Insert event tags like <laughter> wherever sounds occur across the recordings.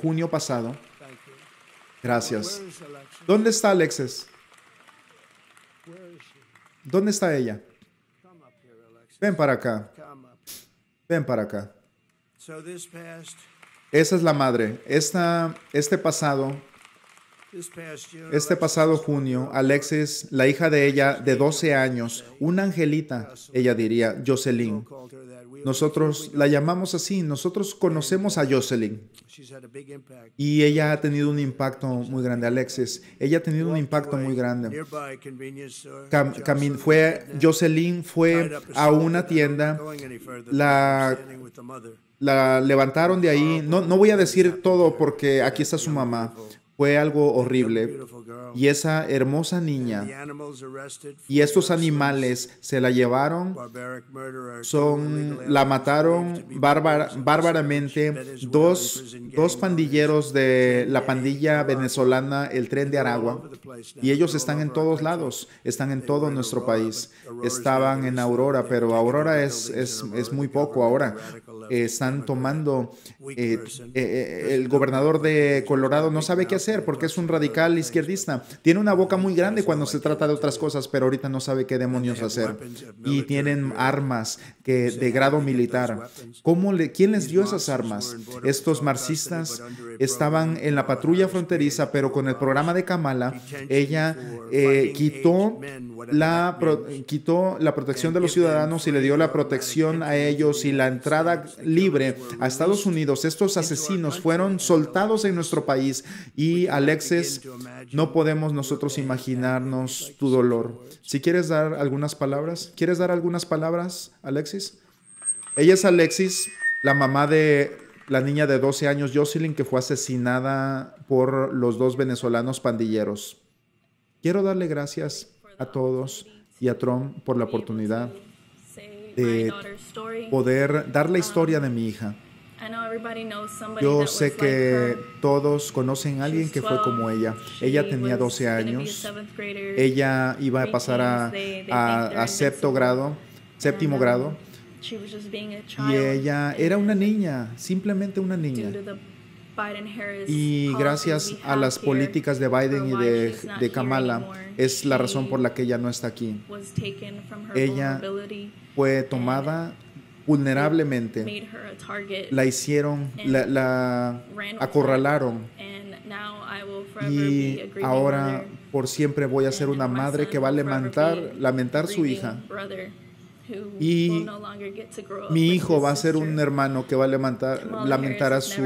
junio pasado. Gracias. ¿Dónde está Alexis? ¿Dónde está ella? Ven para acá. Ven para acá. Esa es la madre. Esta, este pasado este pasado junio, Alexis, la hija de ella de 12 años, una angelita, ella diría, Jocelyn. Nosotros la llamamos así, nosotros conocemos a Jocelyn. Y ella ha tenido un impacto muy grande, Alexis. Ella ha tenido un impacto muy grande. fue, Jocelyn fue a una tienda, la la levantaron de ahí. No, no voy a decir todo porque aquí está su mamá, fue algo horrible. Y esa hermosa niña y estos animales se la llevaron, son, la mataron bárbaramente dos, pandilleros de la pandilla venezolana, el tren de Aragua. Y ellos están en todos lados, están en todo nuestro país. Estaban en Aurora, pero Aurora es, es muy poco ahora eh, eh, están tomando, eh, el gobernador de Colorado no sabe qué hacer porque es un radical izquierdista. Tiene una boca muy grande cuando se trata de otras cosas, pero ahorita no sabe qué demonios hacer. Y tienen armas que, de grado militar. ¿Cómo le, ¿Quién les dio esas armas? Estos marxistas estaban en la patrulla fronteriza, pero con el programa de Kamala, ella quitó la, quitó la protección de los ciudadanos y le dio la protección a ellos y la entrada libre a Estados Unidos, estos asesinos fueron soltados en nuestro país y Alexis, no podemos nosotros imaginarnos tu dolor. Si quieres dar algunas palabras, ¿quieres dar algunas palabras, Alexis? Ella es Alexis, la mamá de la niña de 12 años, Jocelyn, que fue asesinada por los dos venezolanos pandilleros. Quiero darle gracias a todos y a Trump por la oportunidad de poder dar la historia de mi hija. Yo sé que todos conocen a alguien que fue como ella. Ella tenía 12 años. Ella iba a pasar a, a, grado, séptimo grado. Y ella era una niña, simplemente una niña. Y gracias a las políticas de Biden y de, Kamala es la razón por la que ella no está aquí. Ella fue tomada vulnerablemente. La hicieron, la, acorralaron. Y ahora por siempre voy a ser una madre que va a lamentar, lamentar su hija y mi hijo va a ser un hermano que va a lamentar, a su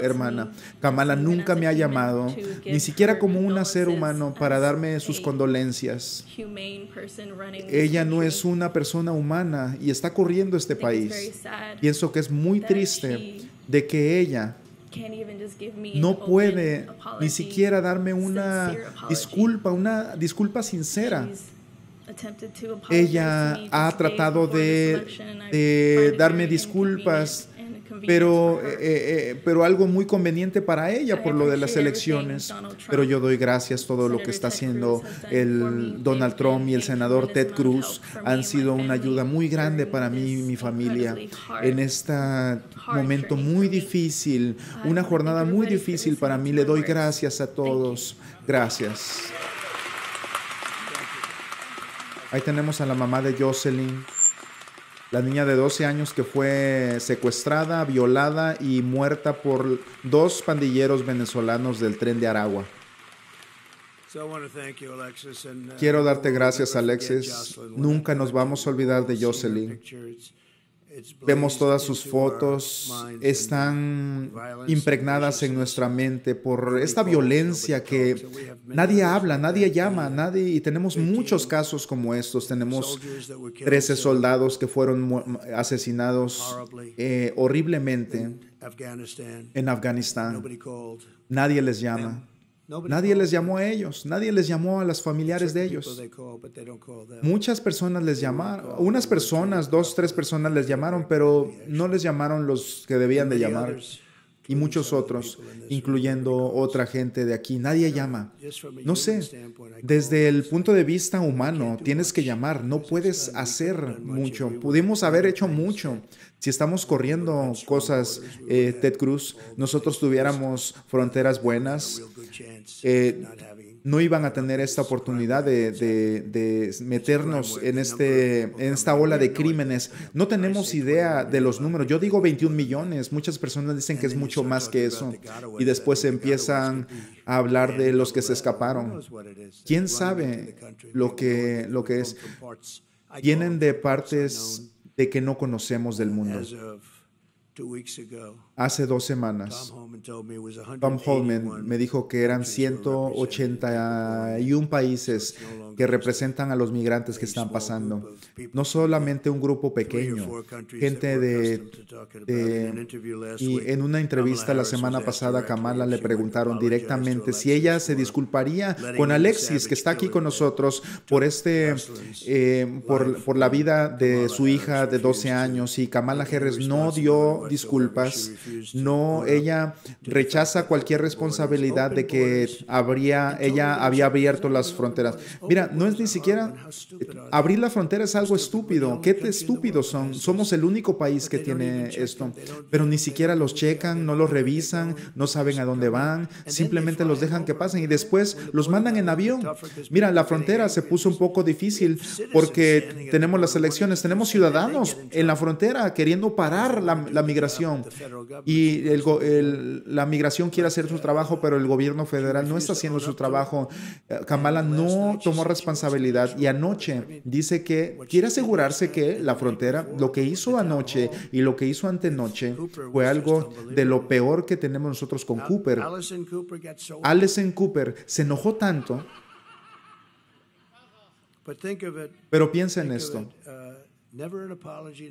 hermana. Kamala nunca me ha llamado, ni siquiera como un ser humano, para darme sus condolencias. Ella no es una persona humana y está corriendo este país. Pienso que es muy triste de que ella no puede ni siquiera darme una disculpa, una disculpa sincera. Ella ha tratado de, darme disculpas, pero, eh, eh, eh, pero algo muy conveniente para ella por lo de las elecciones. Pero yo doy gracias todo lo que está haciendo el Donald Trump y el senador Ted Cruz. Han sido una ayuda muy grande para mí y mi familia en este momento muy difícil, una jornada muy difícil para mí. Le doy gracias a todos. Gracias. Ahí tenemos a la mamá de Jocelyn. La niña de 12 años que fue secuestrada, violada y muerta por dos pandilleros venezolanos del tren de Aragua. Uh, Quiero darte gracias, Alexis. Nunca nos vamos a olvidar de Jocelyn. Vemos todas sus fotos, están impregnadas en nuestra mente por esta violencia que nadie habla, nadie llama, nadie, y tenemos muchos casos como estos. Tenemos 13 soldados que fueron asesinados eh, horriblemente en Afganistán. Nadie les llama. Nadie les llamó a ellos, nadie les llamó a los familiares de ellos. Muchas personas les llamaron, unas personas, dos, tres personas les llamaron, pero no les llamaron los que debían de llamar y muchos otros, incluyendo otra gente de aquí. Nadie llama. No sé, desde el punto de vista humano, tienes que llamar, no puedes hacer mucho. Pudimos haber hecho mucho si estamos corriendo cosas, eh, Ted Cruz, nosotros tuviéramos fronteras buenas, eh, no iban a tener esta oportunidad de, meternos en, este, en esta ola de crímenes. No tenemos idea de los números. Yo digo 21 millones, muchas personas dicen que es mucho más que eso. Y después empiezan a hablar de los que se escaparon. ¿Quién sabe lo que, lo que es? Vienen de partes de que no conocemos del mundo. Hace dos semanas, Tom Holman me dijo que eran 181 países que representan a los migrantes que están pasando. No solamente un grupo pequeño, gente de... y en una entrevista la semana pasada, Kamala le preguntaron directamente si ella se disculparía con Alexis, que está aquí con nosotros, por, este, eh, por, por la vida de su hija de 12 años. Y Kamala Harris no dio disculpas, no, ella rechaza cualquier responsabilidad de que habría, ella había abierto las fronteras. Mira, no es ni siquiera, abrir la frontera es algo estúpido, qué estúpidos son, somos el único país que tiene esto, pero ni siquiera los checan, no los revisan, no saben a dónde van, simplemente los dejan que pasen y después los mandan en avión. Mira, la frontera se puso un poco difícil porque tenemos las elecciones, tenemos ciudadanos en la frontera queriendo parar la, la migración. Y la migración quiere hacer su trabajo, pero el gobierno federal no está haciendo su trabajo. Eh, Kamala no tomó responsabilidad y anoche dice que quiere asegurarse que la frontera, lo que hizo anoche y lo que hizo antenoche fue algo de lo peor que tenemos nosotros con Cooper. Alison Cooper se enojó tanto. Pero piensa en esto. Uh,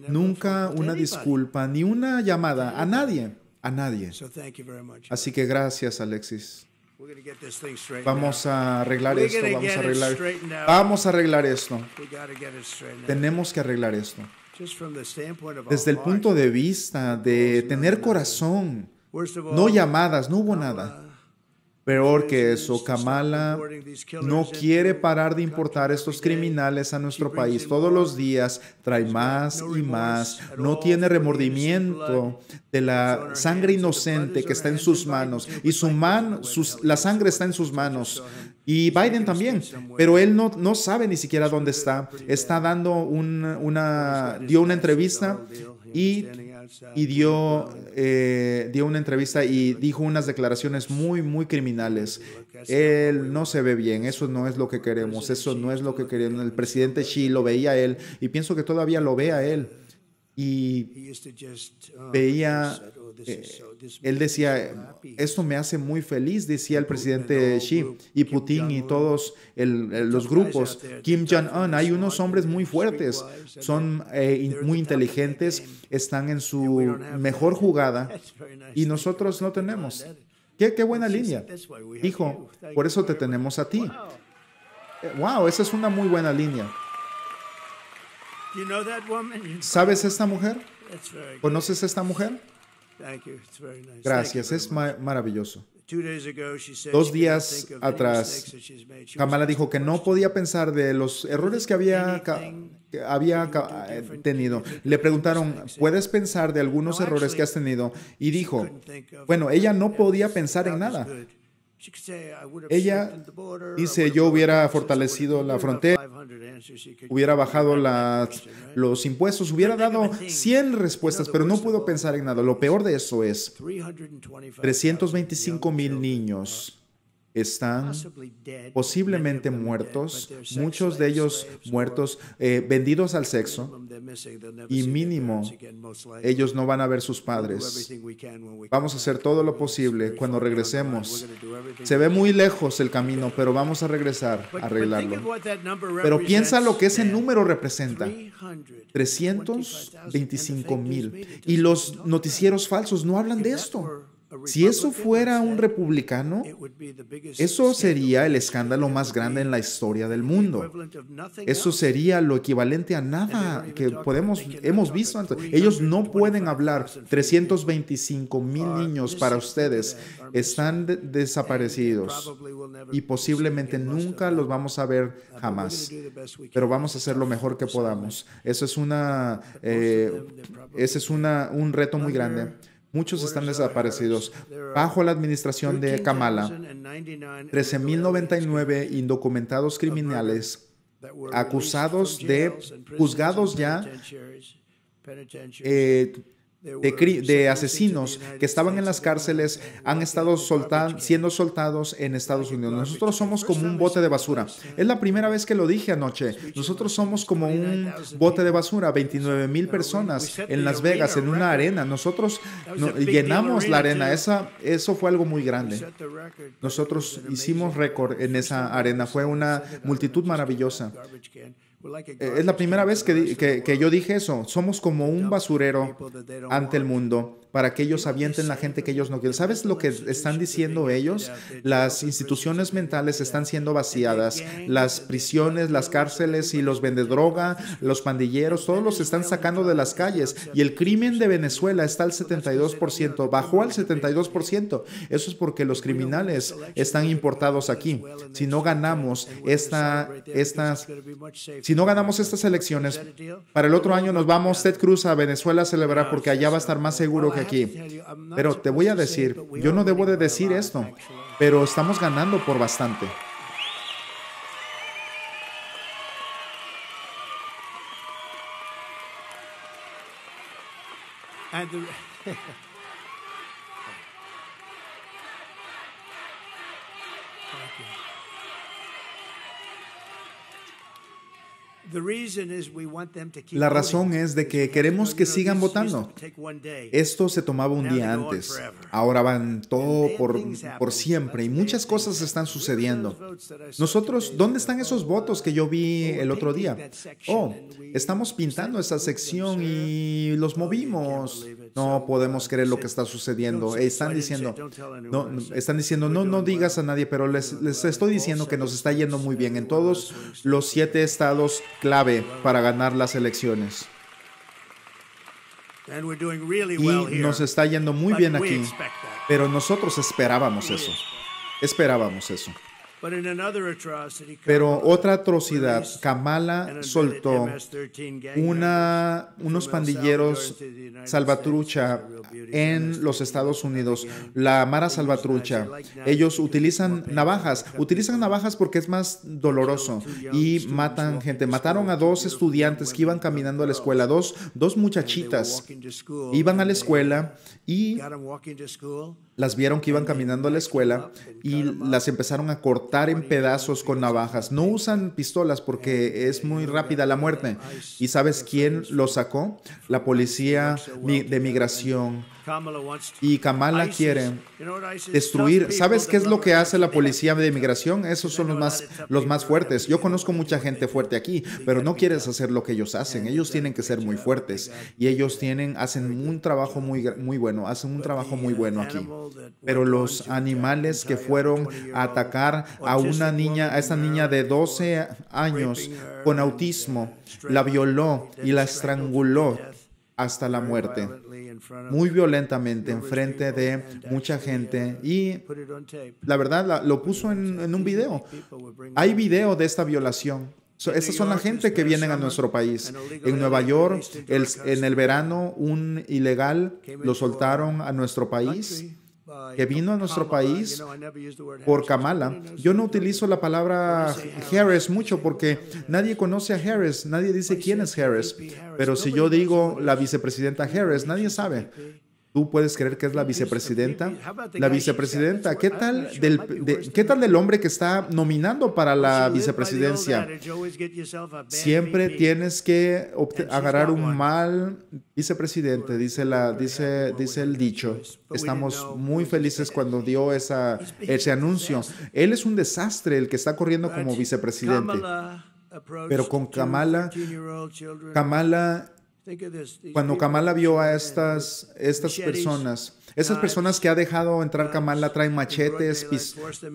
Nunca una disculpa ni una llamada a nadie, a nadie. Así que gracias, Alexis. Vamos a arreglar esto, vamos a arreglar, vamos a arreglar esto. Tenemos que arreglar esto. Desde el punto de vista de tener corazón, no llamadas, no hubo nada. Peor que eso, Kamala no quiere parar de importar estos criminales a nuestro país. Todos los días trae más y más. No tiene remordimiento de la sangre inocente que está en sus manos. Y su man, la sangre está en sus manos. Y Biden también, pero él no, no sabe ni siquiera dónde está. Está dando una, dio una entrevista y y dio, eh, dio una entrevista y dijo unas declaraciones muy, muy criminales. Él no se ve bien, eso no es lo que queremos, eso no es lo que queremos. El presidente Xi lo veía él y pienso que todavía lo ve a él. Y veía eh, él decía, esto me hace muy feliz, decía el presidente Xi y Putin y todos los grupos. Kim Jong-un, hay unos hombres muy fuertes, son eh, muy inteligentes, están en su mejor jugada <laughs> y nosotros no tenemos. Qué, buena línea. Hijo, por eso te tenemos a ti. Eh, wow, esa es una muy buena línea. ¿Sabes esta mujer? ¿Conoces esta mujer? Gracias, es maravilloso. Dos días atrás, Kamala dijo que no podía pensar de los errores que había eh, tenido. Le preguntaron, eh? ¿puedes pensar de algunos errores que has tenido? Y dijo, bueno, ella no podía pensar en nada ella dice, yo hubiera fortalecido la frontera, hubiera bajado los impuestos, hubiera dado 100 respuestas, pero no pudo pensar en nada. Lo peor de eso es 325 mil niños están posiblemente muertos, muchos de ellos muertos, eh, vendidos al sexo, y mínimo ellos no van a ver sus padres. Vamos a hacer todo lo posible cuando regresemos. Se ve muy lejos el camino, pero vamos a regresar a arreglarlo. Pero piensa lo que ese número representa. 325 mil. Y los noticieros falsos no hablan de esto. Si eso fuera un republicano, eso sería el escándalo más grande en la historia del mundo. Eso sería lo equivalente a nada que podemos, hemos visto antes. Ellos no pueden hablar. 325 mil niños para ustedes están desaparecidos y posiblemente nunca los vamos a ver jamás. Pero vamos a hacer lo mejor que podamos. Eso es una, eh, ese es un reto muy grande. Muchos están desaparecidos. Bajo la administración de Kamala, 13.099 indocumentados criminales acusados de juzgados ya eh, de, asesinos que estaban en las cárceles han estado siendo soltados en Estados Unidos. Nosotros somos como un bote de basura. Es la primera vez que lo dije anoche. Nosotros somos como un bote de basura. 29 mil personas en Las Vegas, en una arena. Nosotros llenamos la arena. Esa, eso fue algo muy grande. Nosotros hicimos récord en esa arena. Fue una multitud maravillosa. Eh, es la primera vez que, yo dije eso. Somos como un basurero ante el mundo para que ellos avienten la gente que ellos no quieren. ¿Sabes lo que están diciendo ellos? Las instituciones mentales están siendo vaciadas, las prisiones, las cárceles y los vendedroga, los pandilleros, todos los están sacando de las calles y el crimen de Venezuela está al 72%, bajó al 72%. Eso es porque los criminales están importados aquí. Si no ganamos esta, estas, si no ganamos estas elecciones, para el otro año nos vamos Ted Cruz a Venezuela a celebrar porque allá va a estar más seguro que aquí, pero te voy a decir, yo no debo de decir esto, pero estamos ganando por bastante. <laughs> La razón es de que queremos que sigan votando. Esto se tomaba un día antes. Ahora van todo por, por siempre y muchas cosas están sucediendo. Nosotros, ¿dónde están esos votos que yo vi el otro día? Oh, estamos pintando esa sección y los oh, movimos. No podemos uh, creer lo que está sucediendo. Están diciendo, no, están diciendo, no, no digas a nadie, pero les, les estoy diciendo que nos está yendo muy bien en todos los siete estados clave para ganar las elecciones. Y nos está yendo muy bien aquí, pero nosotros esperábamos eso. Esperábamos eso. Pero otra atrocidad, Kamala soltó una, unos pandilleros salvatrucha en los Estados Unidos, la Mara Salvatrucha. Ellos utilizan navajas, utilizan navajas porque es más doloroso y matan gente. Mataron a dos estudiantes que iban caminando a la escuela, dos, dos muchachitas. Iban a la escuela y em las vieron que iban caminando a la escuela y em las empezaron a cortar en pedazos con navajas. No usan pistolas porque es muy rápida la muerte. ¿Y sabes quién lo sacó? La policía de migración y Kamala quiere destruir. ¿Sabes qué es lo que hace la policía de inmigración? Esos son los más, los más fuertes. Yo conozco mucha gente fuerte aquí, pero no quieres hacer lo que ellos hacen. Ellos tienen que ser muy fuertes y ellos tienen, hacen un trabajo muy, muy bueno, hacen un trabajo muy uh, bueno aquí. Pero los animales que fueron a atacar a una niña, a esa niña de 12 años con uh, autismo, la violó y la estranguló hasta la muerte muy violentamente enfrente de mucha uh, gente y la verdad lo puso en, un video. Hay video de esta violación. esas son la gente que vienen a nuestro país. En Nueva York, en el verano, un ilegal lo soltaron a nuestro país que vino a nuestro país por Kamala. Yo no utilizo la palabra Harris mucho porque nadie conoce a Harris, nadie dice quién es Harris, pero si yo digo la vicepresidenta Harris, nadie sabe. Tú puedes creer que es la vicepresidenta. La vicepresidenta, ¿qué tal del, ¿qué tal del hombre que está nominando para la vicepresidencia? Siempre tienes que agarrar un mal vicepresidente, dice, la, dice, dice el dicho. Estamos muy felices cuando dio esa, ese anuncio. Él es un desastre el que está corriendo como vicepresidente. Pero con Kamala, Kamala cuando Kamala vio a estas, estas personas, esas personas que ha dejado entrar Kamala traen machetes,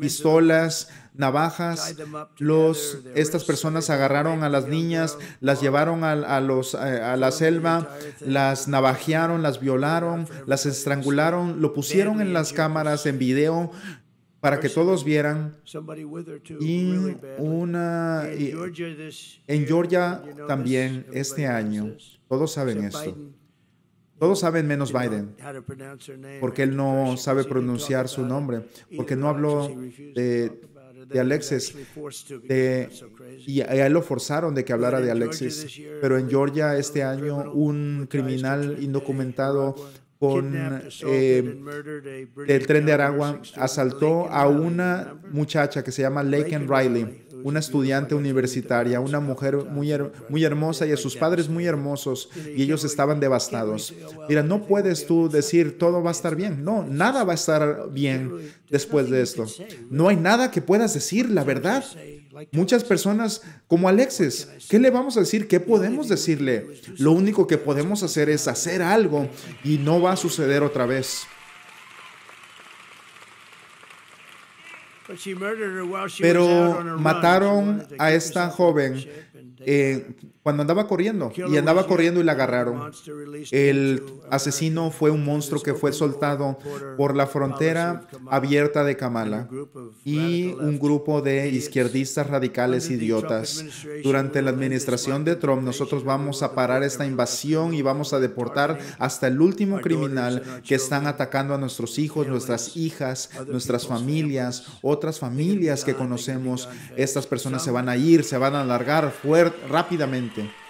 pistolas, navajas. Los, estas personas agarraron a las niñas, las llevaron eh, a la selva, las navajearon, las violaron, las estrangularon, lo pusieron en las cámaras en video, para que todos vieran. Y una. en Georgia también este año, todos saben esto. Todos saben menos Biden, porque él no sabe pronunciar su nombre, porque no habló de, Alexis. y a él lo forzaron de que hablara de Alexis. Pero en Georgia este año un criminal indocumentado con eh, el tren de Aragua, asaltó a una muchacha que se llama Laken Riley, una estudiante universitaria, una mujer muy, muy hermosa y a sus padres muy hermosos, y ellos estaban devastados. Oh, Mira, no puedes tú decir todo va a estar bien. No, nada va a estar bien después de esto. No hay nada que puedas decir, la verdad. Muchas personas como Alexis, ¿qué le vamos a decir? ¿Qué podemos decirle? Lo único que podemos hacer es hacer algo y no va a suceder otra vez. Pero mataron a esta joven cuando andaba corriendo, y andaba corriendo y la agarraron. El asesino fue un monstruo que fue soltado por la frontera abierta de Kamala y un grupo de izquierdistas radicales idiotas. Durante la administración de Trump, nosotros vamos a parar esta invasión y vamos a deportar hasta el último criminal que están atacando a nuestros hijos, nuestras hijas, nuestras familias, otras familias que conocemos. Estas personas se van a ir, se van a alargar fuert rápidamente. everything.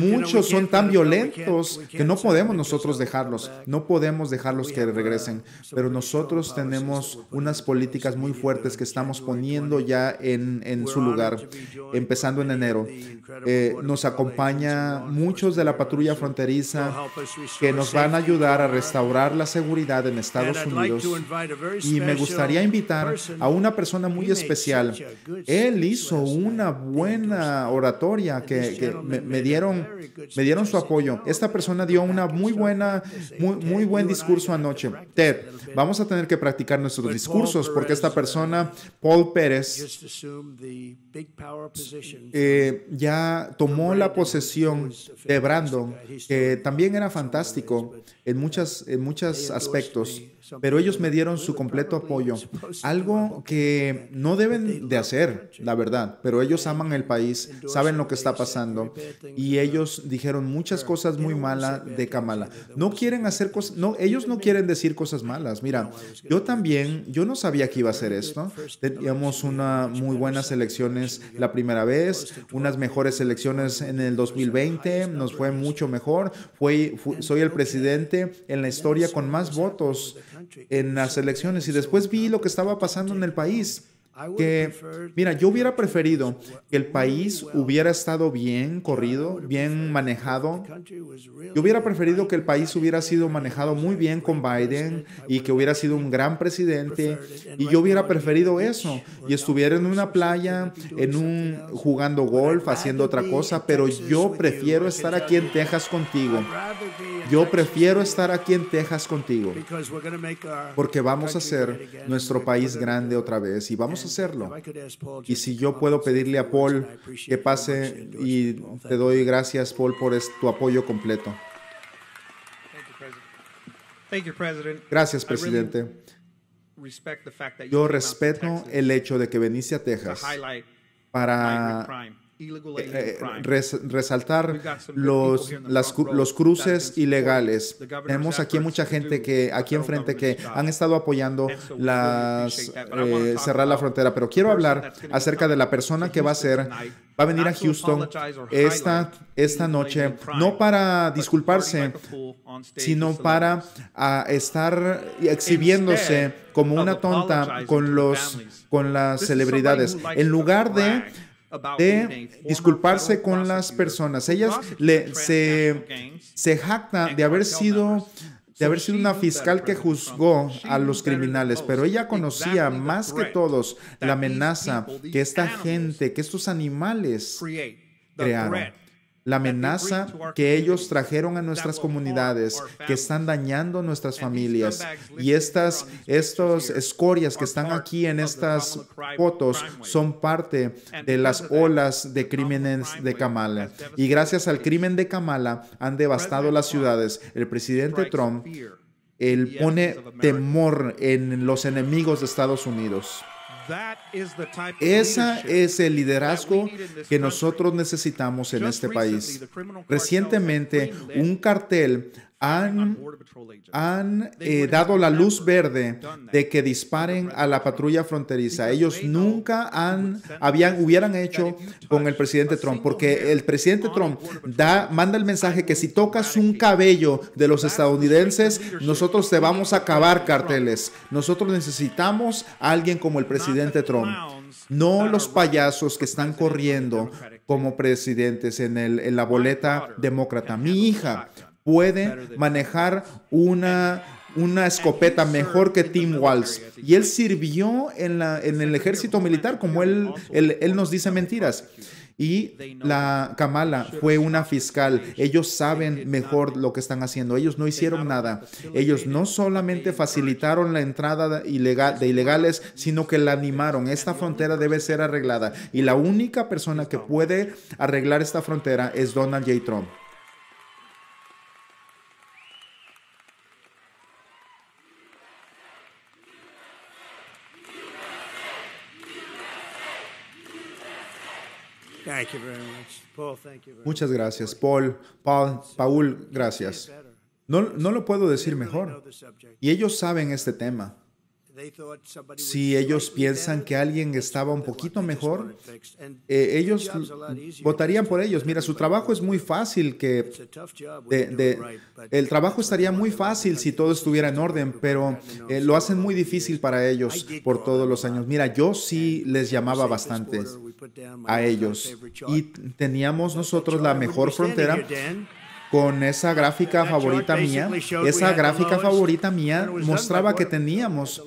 Muchos son tan violentos que no podemos nosotros dejarlos, no podemos dejarlos que regresen, pero nosotros tenemos unas políticas muy fuertes que estamos poniendo ya en, su lugar, empezando en enero. Eh, nos acompaña muchos de la patrulla fronteriza que nos van a ayudar a restaurar la seguridad en Estados Unidos y me gustaría invitar a una persona muy especial. Él hizo una buena oratoria que, que me, dieron, me dieron su apoyo. Esta persona dio una muy buena, muy, muy buen discurso anoche. Ted, vamos a tener que practicar nuestros discursos porque esta persona, Paul Pérez, eh, ya tomó la posesión de Brandon, que también era fantástico en, muchas, en muchos aspectos pero ellos me dieron su completo apoyo, algo que no deben de hacer, la verdad, pero ellos aman el país, saben lo que está pasando y ellos dijeron muchas cosas muy malas de Kamala. No quieren hacer cosas, no, ellos no quieren decir cosas malas. Mira, yo también, yo no sabía que iba a ser esto. Teníamos una muy buenas elecciones la primera vez, unas mejores elecciones en el 2020, nos fue mucho mejor. soy el presidente en la historia con más votos en las elecciones y después vi lo que estaba pasando en el país que, mira, yo hubiera preferido que el país hubiera estado bien corrido, bien manejado. Yo hubiera preferido que el país hubiera sido manejado muy bien con Biden y que hubiera sido un gran presidente. Y yo hubiera preferido eso y estuviera en una playa, en un jugando golf, haciendo otra cosa. Pero yo prefiero estar aquí en Texas contigo. Yo prefiero estar aquí en Texas contigo porque vamos a hacer nuestro país grande otra vez y vamos hacerlo. Y si yo puedo pedirle a Paul que pase y te doy gracias, Paul, por tu apoyo completo. Gracias, presidente. Yo respeto el hecho de que veniste a Texas para eh, eh, resaltar los, los cruces ilegales. Tenemos aquí mucha gente que aquí enfrente que han estado apoyando las, eh, cerrar la frontera, pero quiero hablar acerca de la persona que va a ser va a venir a Houston esta, esta noche, no para disculparse, sino para estar exhibiéndose como una tonta con, los, con las celebridades. En lugar de de disculparse con las personas. Ellas se, jacta de haber sido de haber sido una fiscal que juzgó a los criminales, pero ella conocía más que todos la amenaza que esta gente, que estos animales crearon la amenaza que ellos trajeron a nuestras comunidades, que están dañando nuestras familias. Y estas, escorias que están aquí en estas fotos son parte de las olas de crímenes de Kamala. Y gracias al crimen de Kamala han devastado las ciudades. El presidente Trump, él pone temor en los enemigos de Estados Unidos. Ese es el liderazgo que nosotros necesitamos en este país. Recientemente, un cartel han, eh, dado la luz verde de que disparen a la patrulla fronteriza. Ellos nunca han, habían, hubieran hecho con el presidente Trump, porque el presidente Trump da, manda el mensaje que si tocas un cabello de los estadounidenses, nosotros te vamos a acabar carteles. Nosotros necesitamos a alguien como el presidente Trump no los payasos que están corriendo como presidentes en, el, en, la boleta demócrata. Mi hija puede manejar una, una escopeta mejor que Tim Walls. Y él sirvió en, la, en el ejército militar, como él, él, él nos dice mentiras. Y la Kamala fue una fiscal. Ellos saben mejor lo que están haciendo. Ellos no hicieron nada. Ellos no solamente facilitaron la entrada de ilegales, sino que la animaron. Esta frontera debe ser arreglada. Y la única persona que puede arreglar esta frontera es Donald J. Trump. Muchas gracias, Paul. Paul, Paul, gracias. no lo puedo decir mejor. Y ellos saben este tema. Si ellos piensan que alguien estaba un poquito mejor, eh, ellos votarían por ellos. Mira, su trabajo es muy fácil que de, el trabajo estaría muy fácil si todo estuviera en orden, pero eh, lo hacen muy difícil para ellos por todos los años. Mira, yo sí les llamaba bastante a ellos y teníamos nosotros la mejor frontera con esa gráfica favorita mía. Esa gráfica favorita mía mostraba que teníamos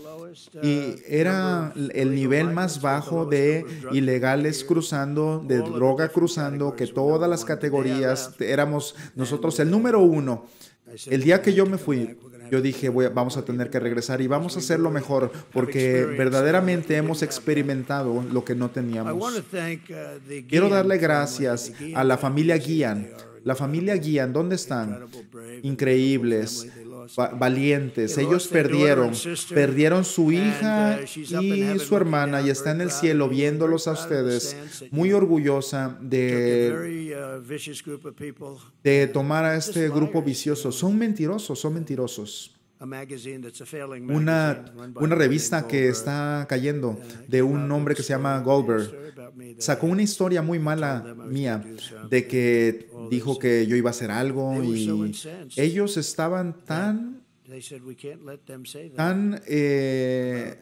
y era el nivel más bajo de ilegales cruzando, de droga cruzando, que todas las categorías éramos nosotros el número uno. El día que yo me fui, yo dije, vamos a tener que regresar y vamos a hacerlo mejor porque verdaderamente hemos experimentado lo que no teníamos. Quiero darle gracias a la familia guían La familia guían ¿dónde están? Increíbles valientes. Ellos perdieron, perdieron su uh, hija y su hermana y está en el cielo viéndolos a ustedes, muy orgullosa de, uh, de tomar a este grupo vicioso. Son mentirosos, son mentirosos. Una, una revista que está cayendo de un hombre que se llama Goldberg sacó una historia muy mala mía de que dijo que yo iba a hacer algo y ellos estaban tan tan eh,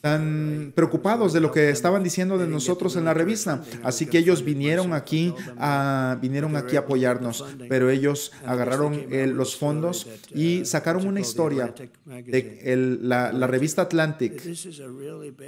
tan uh, preocupados de lo que estaban diciendo de nosotros en la revista. Así que ellos vinieron aquí a, vinieron aquí a apoyarnos, pero ellos agarraron eh, los fondos uh, y sacaron una historia de la, revista Atlantic.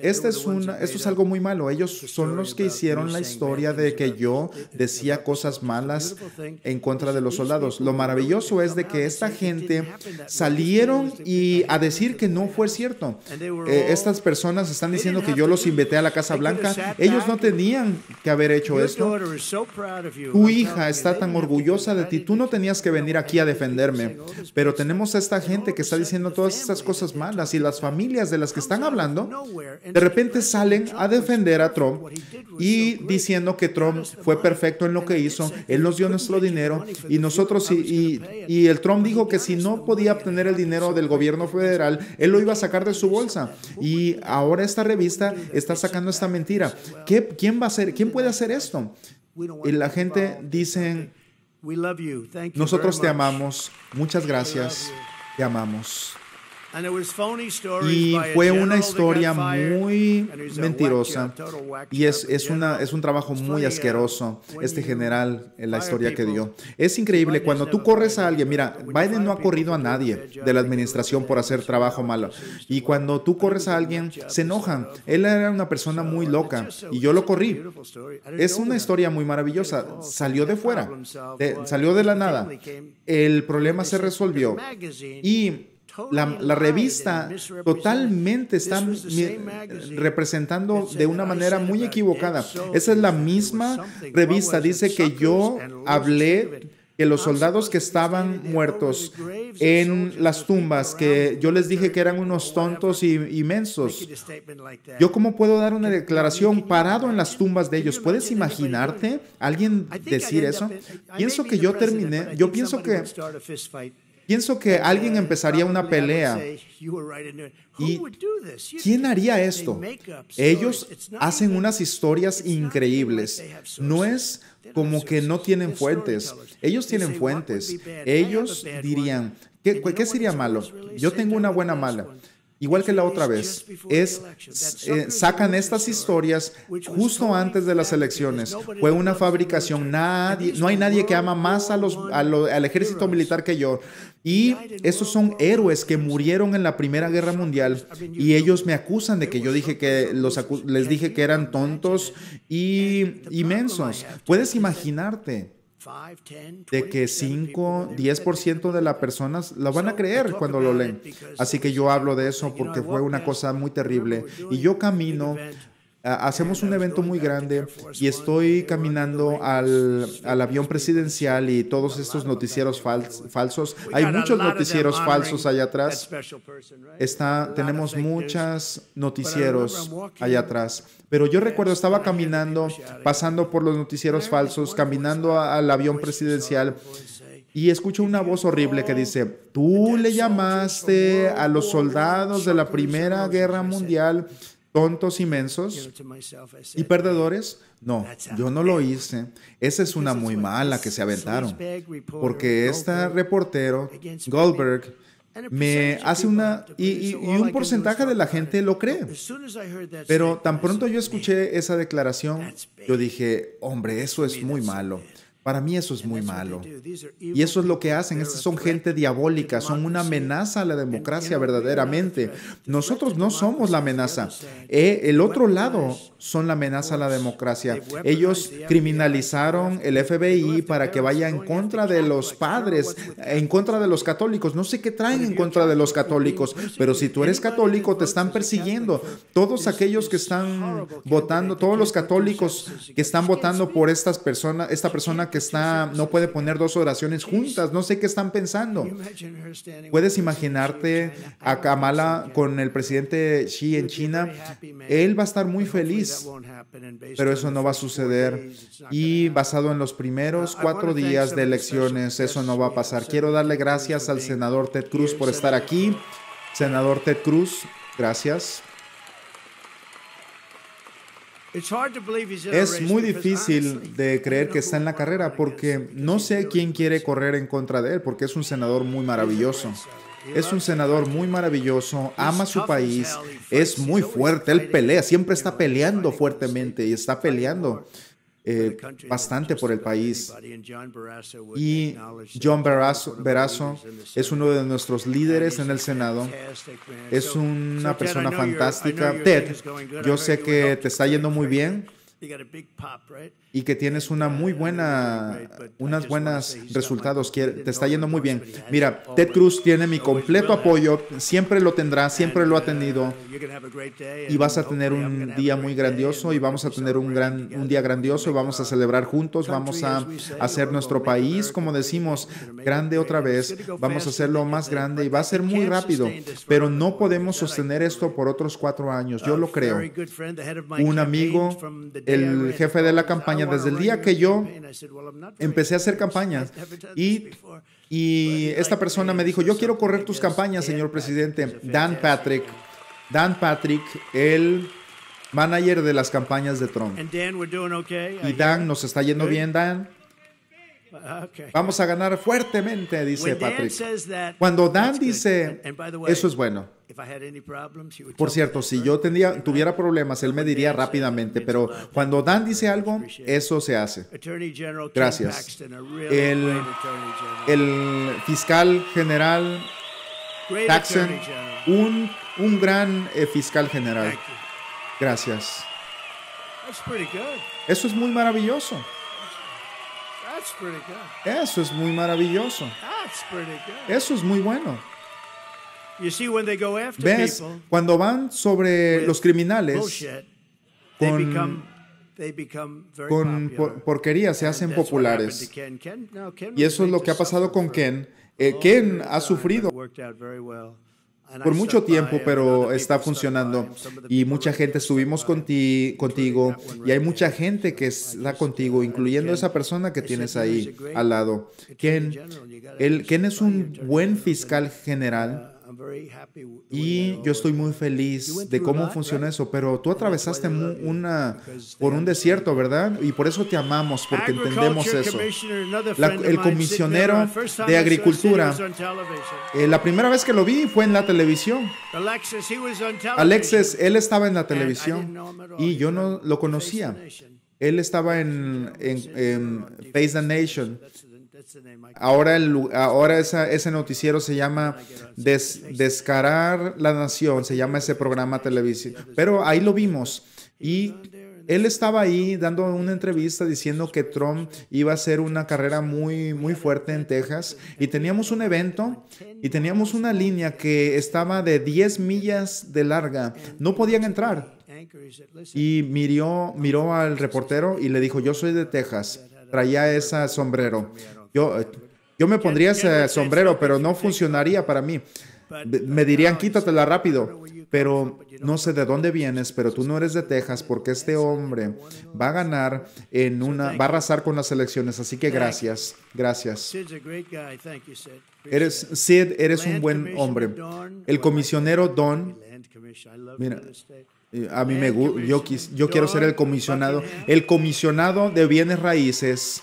es una, esto es algo muy malo. Ellos son los que hicieron la historia de que yo decía cosas malas en contra de los soldados. Lo maravilloso es de que esta gente salieron y a decir que no fue cierto eh, estas personas están diciendo que yo los invité a la Casa Blanca. Ellos no tenían que haber hecho esto. Tu hija está tan orgullosa de ti. Tú no tenías que venir aquí a defenderme. Oh, pero tenemos a esta gente que está diciendo todas estas cosas malas y las familias de las que están hablando de repente salen a defender a Trump y diciendo que Trump fue perfecto en lo que hizo. Él nos dio nuestro dinero y nosotros y el Trump dijo que si no podía obtener el dinero del gobierno federal, él lo iba a sacar de su bolsa y ahora esta revista está sacando esta mentira. ¿Quién va a hacer? ¿Quién puede hacer esto? Y la gente dice, nosotros te amamos, muchas gracias, te amamos. Y fue una historia muy mentirosa y es, es, una, es un trabajo muy asqueroso, este general, en la historia que dio. Es increíble, cuando tú corres a alguien, mira, Biden no ha corrido a nadie de la administración por hacer trabajo malo. Y cuando tú corres a alguien, se enojan. Él era una persona muy loca y yo lo corrí. Es una historia muy maravillosa. Salió de fuera, salió de la nada. El problema se resolvió. Y la, revista totalmente está representando de una manera muy equivocada. Esa es la misma revista. Dice que yo hablé que los soldados que estaban muertos en las tumbas, que yo les dije que eran unos tontos y inmensos. Yo cómo puedo dar una declaración parado en las tumbas de ellos? ¿Puedes imaginarte alguien decir eso? Pienso que yo terminé, yo pienso que Pienso que uh, alguien empezaría una pelea. ¿Y quién haría esto? Ellos hacen unas historias increíbles. No es como que no tienen fuentes. Ellos tienen fuentes. Ellos dirían, ¿qué, qué sería malo? Yo tengo una buena mala. Igual que la otra vez, es, eh, sacan estas historias justo antes de las elecciones. Fue una fabricación, nadie, no hay nadie que ama más a los, al ejército militar que yo. Y esos son héroes que murieron en la Primera Guerra Mundial y ellos me acusan de que yo dije que los les dije que eran tontos y inmensos. Puedes imaginarte de que 5, 10% de las personas lo van a creer cuando lo leen. Así que yo hablo de eso porque fue una cosa muy terrible. Y yo camino Ah, hacemos un evento muy grande y estoy caminando al, avión presidencial y todos estos noticieros falsos. Hay muchos noticieros falsos allá atrás. Está, tenemos muchos noticieros allá atrás. Pero yo recuerdo, estaba caminando, pasando por los noticieros falsos, caminando al avión presidencial y escucho una voz horrible que dice, tú le llamaste a los soldados de la Primera Guerra Mundial tontos inmensos y perdedores? No, yo no lo hice. Esa es una muy mala que se aventaron. Porque este reportero, Goldberg, me hace una... Y, y, un porcentaje de la gente lo cree. Pero tan pronto yo escuché esa declaración, yo dije, hombre, eso es muy malo. Para mí eso es muy malo. Y eso es lo que hacen. Estas son gente diabólica, son una amenaza a la democracia verdaderamente. Nosotros no somos la amenaza. Eh, el otro lado son la amenaza a la democracia. Ellos criminalizaron el FBI para que vaya en contra de los padres, en contra de los católicos. No sé qué traen en contra de los católicos, pero si tú eres católico te están persiguiendo. Todos aquellos que están votando, todos los católicos que están votando por estas personas, esta persona que está, no puede poner dos oraciones juntas. No sé qué están pensando. Puedes imaginarte a Kamala con el presidente Xi en China. Él va a estar muy feliz, pero eso no va a suceder. Y basado en los primeros cuatro días de elecciones, eso no va a pasar. Quiero darle gracias al senador Ted Cruz por estar aquí. Senador Ted Cruz, gracias. Es muy difícil de creer que está en la carrera porque no sé quién quiere correr en contra de él porque es un senador muy maravilloso. Es un senador muy maravilloso, ama su país, es muy fuerte, él pelea, siempre está peleando fuertemente y está peleando. Eh, bastante por el país. Y John Barrasso, es uno de nuestros líderes en el Senado. Es una persona fantástica. Ted, yo sé que te está yendo muy bien y que tienes una muy uh, buena, unas buenas resultados, te está yendo muy bien. Mira, Ted Cruz tiene mi completo apoyo, siempre lo tendrá, siempre lo ha uh, tenido y vas a tener un día muy grandioso y vamos a tener un, gran, un día grandioso y vamos a celebrar uh, juntos, vamos a hacer nuestro país, como decimos, grande otra vez, vamos a hacerlo más grande y va a ser muy rápido, pero no podemos sostener esto por otros cuatro años, yo oh, lo creo. Un amigo el jefe de la campaña, desde el día que yo empecé a hacer campañas y, esta persona me dijo, yo quiero correr tus campañas, señor presidente. Dan Patrick, Dan Patrick, el manager de las campañas de Trump. Y Dan nos está yendo bien, Dan. Vamos a ganar fuertemente, dice Patrick. Cuando Dan dice, eso es bueno. Por cierto, si yo tenía, tuviera problemas, él me diría rápidamente, pero cuando Dan dice algo, eso se hace. Gracias. El, el fiscal general Paxton, un, un gran eh, fiscal general. Gracias. Eso es muy maravilloso. Eso es muy maravilloso. Eso es muy bueno. ¿Ves? Cuando van sobre los criminales con, porquería, se hacen populares. Y eso es lo que ha pasado con Ken. Eh, Ken ha sufrido por mucho tiempo, pero está funcionando. Y mucha gente estuvimos contigo y hay mucha gente que está uh, contigo, incluyendo esa persona que tienes ahí al lado. Ken, el, Ken es un buen fiscal general. Uh, y yo estoy muy feliz de cómo funciona eso, pero tú atravesaste una, por un desierto, ¿verdad? Y por eso te amamos, porque entendemos eso. el comisionero de Agricultura, eh, la primera vez que lo vi fue en la televisión. Alexis, él estaba en la televisión y yo no lo conocía. Él estaba en, en, en Face the Nation Ahora, el, ahora esa, ese noticiero se llama Descarar la Nación, se llama ese programa televisivo. Pero ahí lo vimos. Y él estaba ahí dando una entrevista diciendo que Trump iba a hacer una carrera muy, muy fuerte en Texas. Y teníamos un evento y teníamos una línea que estaba de 10 millas de larga. No podían entrar. Y miró, miró al reportero y le dijo, yo soy de Texas. Traía ese sombrero. Eh, yo, me pondría ese sombrero, pero no funcionaría para mí. Uh, me dirían, quítatela rápido, pero no sé de dónde vienes, pero tú no eres de Texas porque este hombre va a ganar en una, va a arrasar con las elecciones, así que gracias, gracias. Eres, Sid, eres un buen hombre. El comisionero Don, mira, eh, a mí me yo, yo quiero ser el comisionado, el comisionado de bienes raíces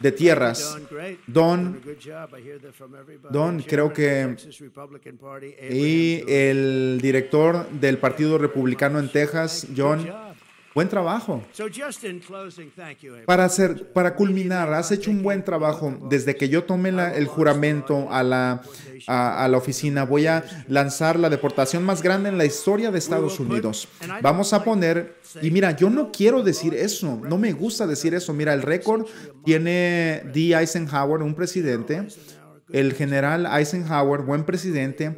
de tierras. Don, Don, creo que... Y el director del Partido Republicano en Texas, John, Buen trabajo. Para, hacer, para culminar, has hecho un buen trabajo. Desde que yo tomé el juramento a la, a, a la oficina, voy a lanzar la deportación más grande en la historia de Estados Unidos. Vamos a poner, y mira, yo no quiero decir eso, no me gusta decir eso. Mira, el récord tiene D. Eisenhower, un presidente el general Eisenhower, buen presidente,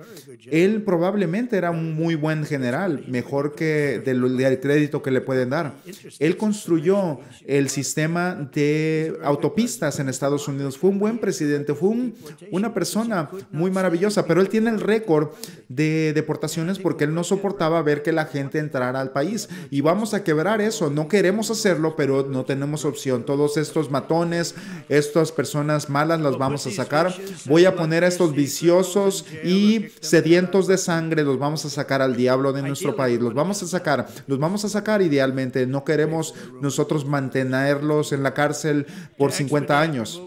él probablemente era un muy buen general, mejor que del, crédito que le pueden dar. Él construyó el sistema de autopistas en Estados Unidos. Fue un buen presidente, fue una persona muy maravillosa, pero él tiene el récord de deportaciones porque él no soportaba ver que la gente entrara al país. Y vamos a quebrar eso. No queremos hacerlo, pero no tenemos opción. Todos estos matones, estas personas malas las vamos a sacar Voy a poner a estos viciosos y sedientos de sangre, los vamos a sacar al diablo de nuestro país, los vamos a sacar, los vamos a sacar idealmente. No queremos nosotros mantenerlos en la cárcel por 50 años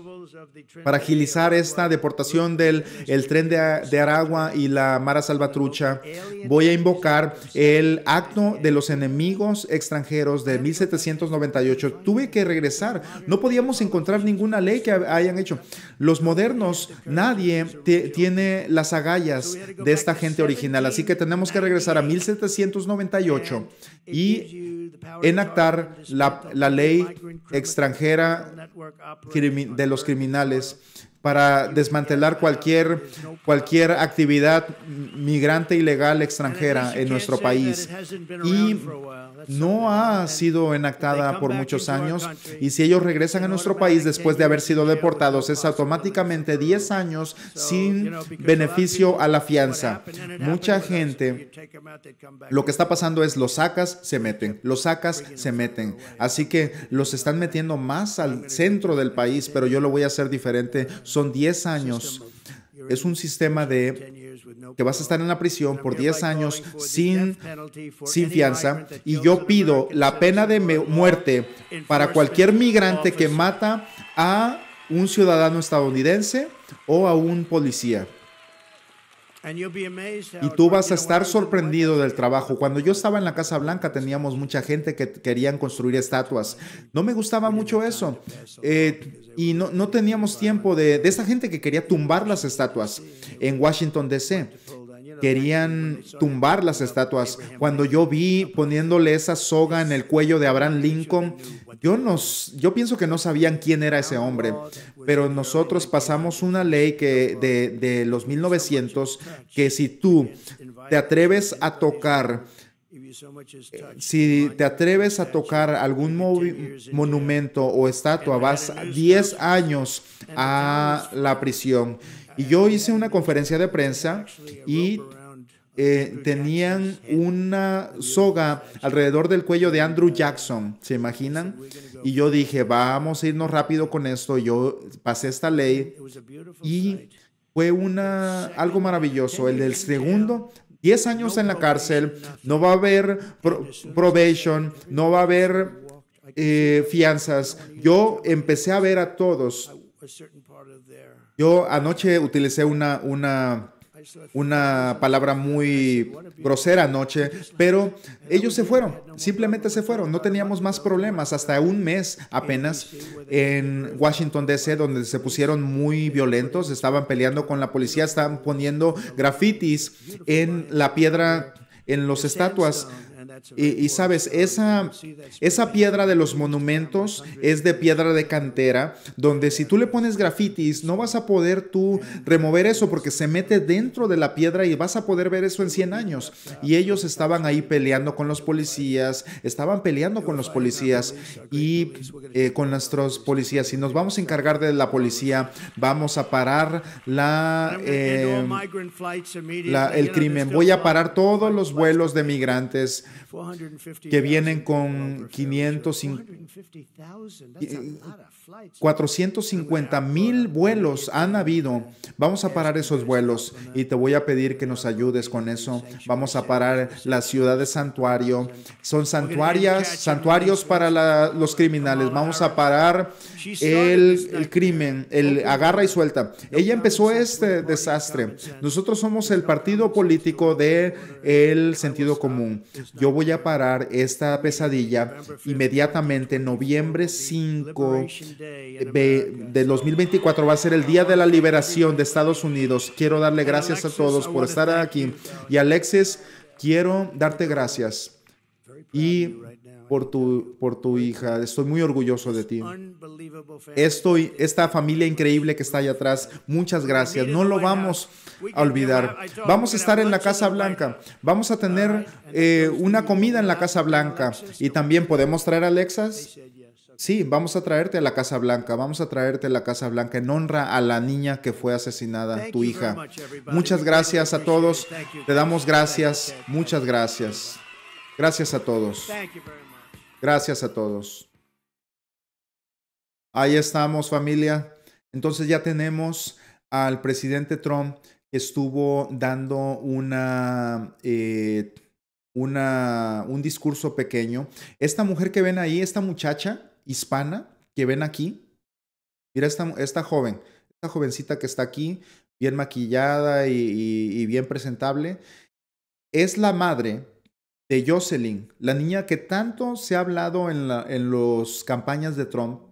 para agilizar esta deportación del el tren de, Aragua y la Mara Salvatrucha, voy a invocar el acto de los enemigos extranjeros de 1798. Tuve que regresar, no podíamos encontrar ninguna ley que hayan hecho. Los modernos, nadie tiene las agallas de esta gente original, así que tenemos que regresar a 1798 y enactar la ley extranjera de los criminales finales para desmantelar cualquier, cualquier actividad migrante ilegal extranjera en nuestro país. Y no ha sido enactada por muchos años y si ellos regresan a nuestro país después de haber sido deportados es automáticamente 10 años sin beneficio a la fianza. Mucha gente, lo que está pasando es los sacas, se meten, los sacas, se meten. Así que los están metiendo más al centro del país, pero yo lo voy a hacer diferente son 10 años. Es un sistema de que vas a estar en la prisión por 10 años sin, sin fianza y yo pido la pena de muerte para cualquier migrante que mata a un ciudadano estadounidense o a un policía. Y tú vas a estar sorprendido del trabajo. Cuando yo estaba en la Casa Blanca teníamos mucha gente que querían construir estatuas. No me gustaba mucho eso. Eh, y no, no, teníamos tiempo de, de esa gente que quería tumbar las estatuas en Washington, D.C querían tumbar las estatuas. Cuando yo vi poniéndole esa soga en el cuello de Abraham Lincoln, yo, nos, yo pienso que no sabían quién era ese hombre, pero nosotros pasamos una ley que de, de los 1900 que si tú te atreves a tocar si te atreves a tocar algún monumento o estatua, vas 10 años a la prisión. Y yo hice una conferencia de prensa y eh, tenían una soga alrededor del cuello de Andrew Jackson, ¿se imaginan? Y yo dije, vamos a irnos rápido con esto. Yo pasé esta ley y fue una, algo maravilloso. El del segundo, 10 años en la cárcel, no va a haber probation, no va a haber eh, fianzas. Yo empecé a ver a todos yo anoche utilicé una, una, una palabra muy grosera anoche, pero ellos se fueron, simplemente se fueron, no teníamos más problemas hasta un mes apenas en Washington DC, donde se pusieron muy violentos, estaban peleando con la policía, estaban poniendo grafitis en la piedra, en las estatuas y, sabes, esa, esa piedra de los monumentos es de piedra de cantera, donde si tú le pones grafitis, no vas a poder tú remover eso porque se mete dentro de la piedra y vas a poder ver eso en 100 años. Y ellos estaban ahí peleando con los policías, estaban peleando con los policías y eh, con nuestros policías. Y nos vamos a encargar de la policía, vamos a parar la, eh, el crimen, voy a parar todos los vuelos de migrantes que vienen con 500, 450 mil vuelos han habido. Vamos a parar esos vuelos y te voy a pedir que nos ayudes con eso. Vamos a parar la ciudad de santuario. Son santuarias, santuarios para los criminales. Vamos a parar el, el crimen, el agarra y suelta. Ella empezó este desastre. Nosotros somos el partido político de el sentido común. Yo voy a parar esta pesadilla. Inmediatamente, noviembre 5 de 2024 va a ser el día de la liberación de Estados Unidos. Quiero darle gracias a todos por estar aquí. Y uh, Alexis, quiero darte gracias. Y por tu, por tu hija. Estoy muy orgulloso de ti. Estoy, esta familia increíble que está allá atrás, muchas gracias. No lo vamos a olvidar. Vamos a estar en la Casa Blanca, vamos a tener eh, una comida en la Casa Blanca y también podemos traer a Alexas. Sí, vamos a traerte a la Casa Blanca, vamos a traerte a la Casa Blanca en honra a la niña que fue asesinada, tu hija. Muchas gracias a todos, te damos gracias, muchas gracias. Gracias a todos. Gracias a todos. Ahí estamos familia. Entonces ya tenemos al presidente Trump estuvo dando una, eh, una, un discurso pequeño. Esta mujer que ven ahí, esta muchacha hispana que ven aquí, mira esta, esta joven, esta jovencita que está aquí, bien maquillada y, bien presentable, es la madre de Jocelyn, la niña que tanto se ha hablado en, en las campañas de Trump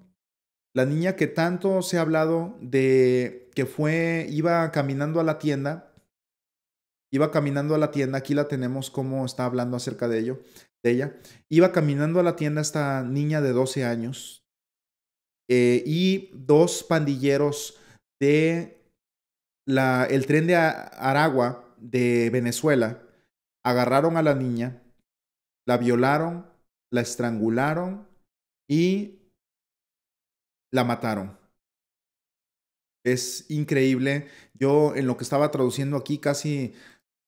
la niña que tanto se ha hablado de que fue, iba caminando a la tienda, iba caminando a la tienda, aquí la tenemos como está hablando acerca de ello, de ella, iba caminando a la tienda esta niña de 12 años eh, y dos pandilleros de la, el tren de Aragua de Venezuela agarraron a la niña, la violaron, la estrangularon y la mataron. Es increíble. Yo en lo que estaba traduciendo aquí casi,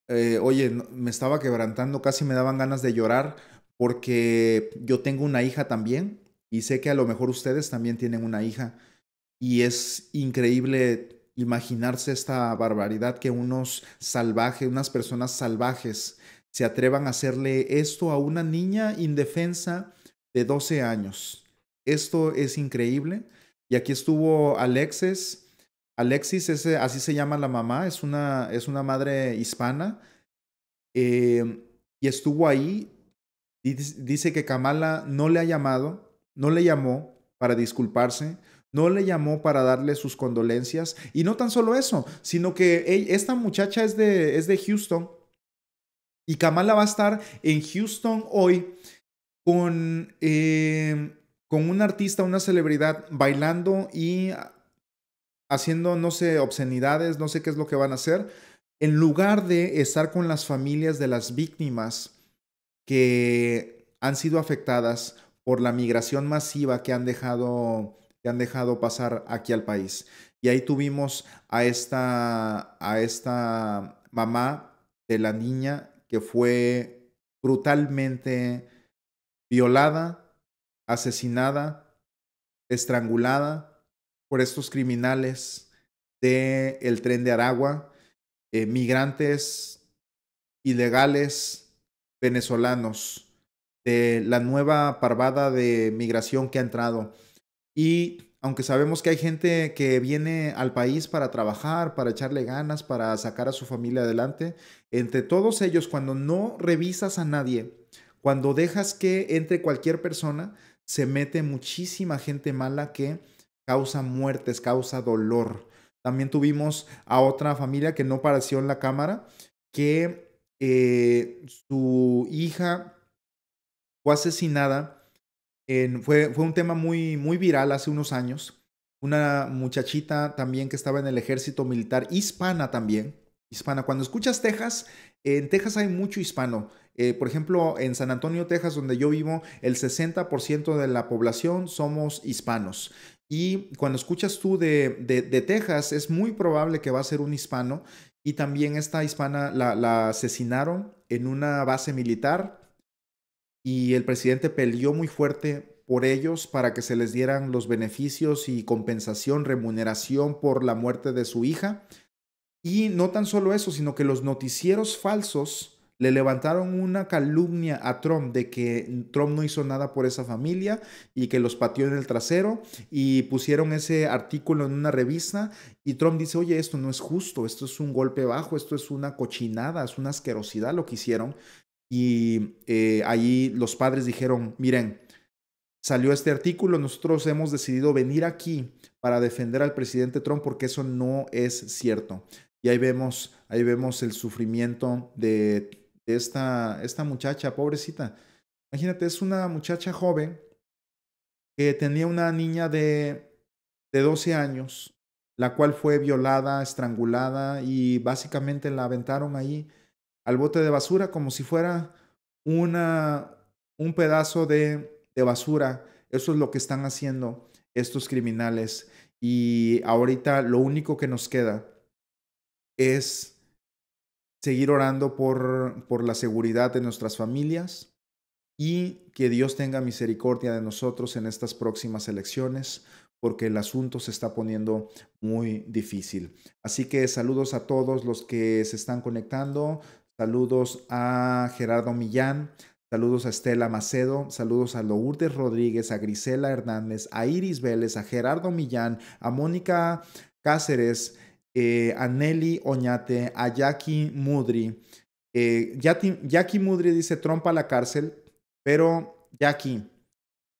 eh, oye, me estaba quebrantando, casi me daban ganas de llorar porque yo tengo una hija también y sé que a lo mejor ustedes también tienen una hija y es increíble imaginarse esta barbaridad que unos salvajes, unas personas salvajes se atrevan a hacerle esto a una niña indefensa de 12 años. Esto es increíble. Y aquí estuvo Alexis. Alexis, ese, así se llama la mamá, es una, es una madre hispana. Eh, y estuvo ahí. dice que Kamala no le ha llamado, no le llamó para disculparse, no le llamó para darle sus condolencias. Y no tan solo eso, sino que e, esta muchacha es de, es de Houston. Y Kamala va a estar en Houston hoy con... Eh, con un artista, una celebridad bailando y haciendo, no sé, obscenidades, no sé qué es lo que van a hacer, en lugar de estar con las familias de las víctimas que han sido afectadas por la migración masiva que han dejado, que han dejado pasar aquí al país. Y ahí tuvimos a esta, a esta mamá de la niña que fue brutalmente violada, asesinada, estrangulada por estos criminales del tren de Aragua, eh, migrantes ilegales venezolanos, de la nueva parvada de migración que ha entrado. Y aunque sabemos que hay gente que viene al país para trabajar, para echarle ganas, para sacar a su familia adelante, entre todos ellos, cuando no revisas a nadie, cuando dejas que entre cualquier persona, se mete muchísima gente mala que causa muertes, causa dolor. También tuvimos a otra familia que no apareció en la cámara, que eh, su hija fue asesinada. En, fue, fue un tema muy, muy viral hace unos años. Una muchachita también que estaba en el ejército militar, hispana también, hispana. Cuando escuchas Texas, en Texas hay mucho hispano. Eh, por ejemplo, en San Antonio, Texas, donde yo vivo, el 60% de la población somos hispanos. Y cuando escuchas tú de, de, Texas, es muy probable que va a ser un hispano. Y también esta hispana la asesinaron en una base militar y el presidente peleó muy fuerte por ellos para que se les dieran los beneficios y compensación, remuneración por la muerte de su hija. Y no tan solo eso, sino que los noticieros falsos le levantaron una calumnia a Trump de que Trump no hizo nada por esa familia y que los pateó en el trasero y pusieron ese artículo en una revista y Trump dice, oye, esto no es justo, esto es un golpe bajo, esto es una cochinada, es una asquerosidad lo que hicieron. Y eh, ahí los padres dijeron, miren, salió este artículo, nosotros hemos decidido venir aquí para defender al presidente Trump porque eso no es cierto. Y ahí vemos, ahí vemos el sufrimiento de, esta, esta muchacha, pobrecita. Imagínate, es una muchacha joven que tenía una niña de, de 12 años, la cual fue violada, estrangulada y básicamente la aventaron ahí al bote de basura como si fuera una, un pedazo de basura. Eso es lo que están haciendo estos criminales. Y ahorita lo único que nos queda es seguir orando por, por la seguridad de nuestras familias y que Dios tenga misericordia de nosotros en estas próximas elecciones, porque el asunto se está poniendo muy difícil. Así que saludos a todos los que se están conectando, saludos a Gerardo Millán, Saludos a Estela Macedo, saludos a Lourdes Rodríguez, a Grisela Hernández, a Iris Vélez, a Gerardo Millán, a Mónica Cáceres, eh, a Nelly Oñate, a Jackie Mudri. Eh, Jackie, Mudri dice trompa a la cárcel, pero Jackie,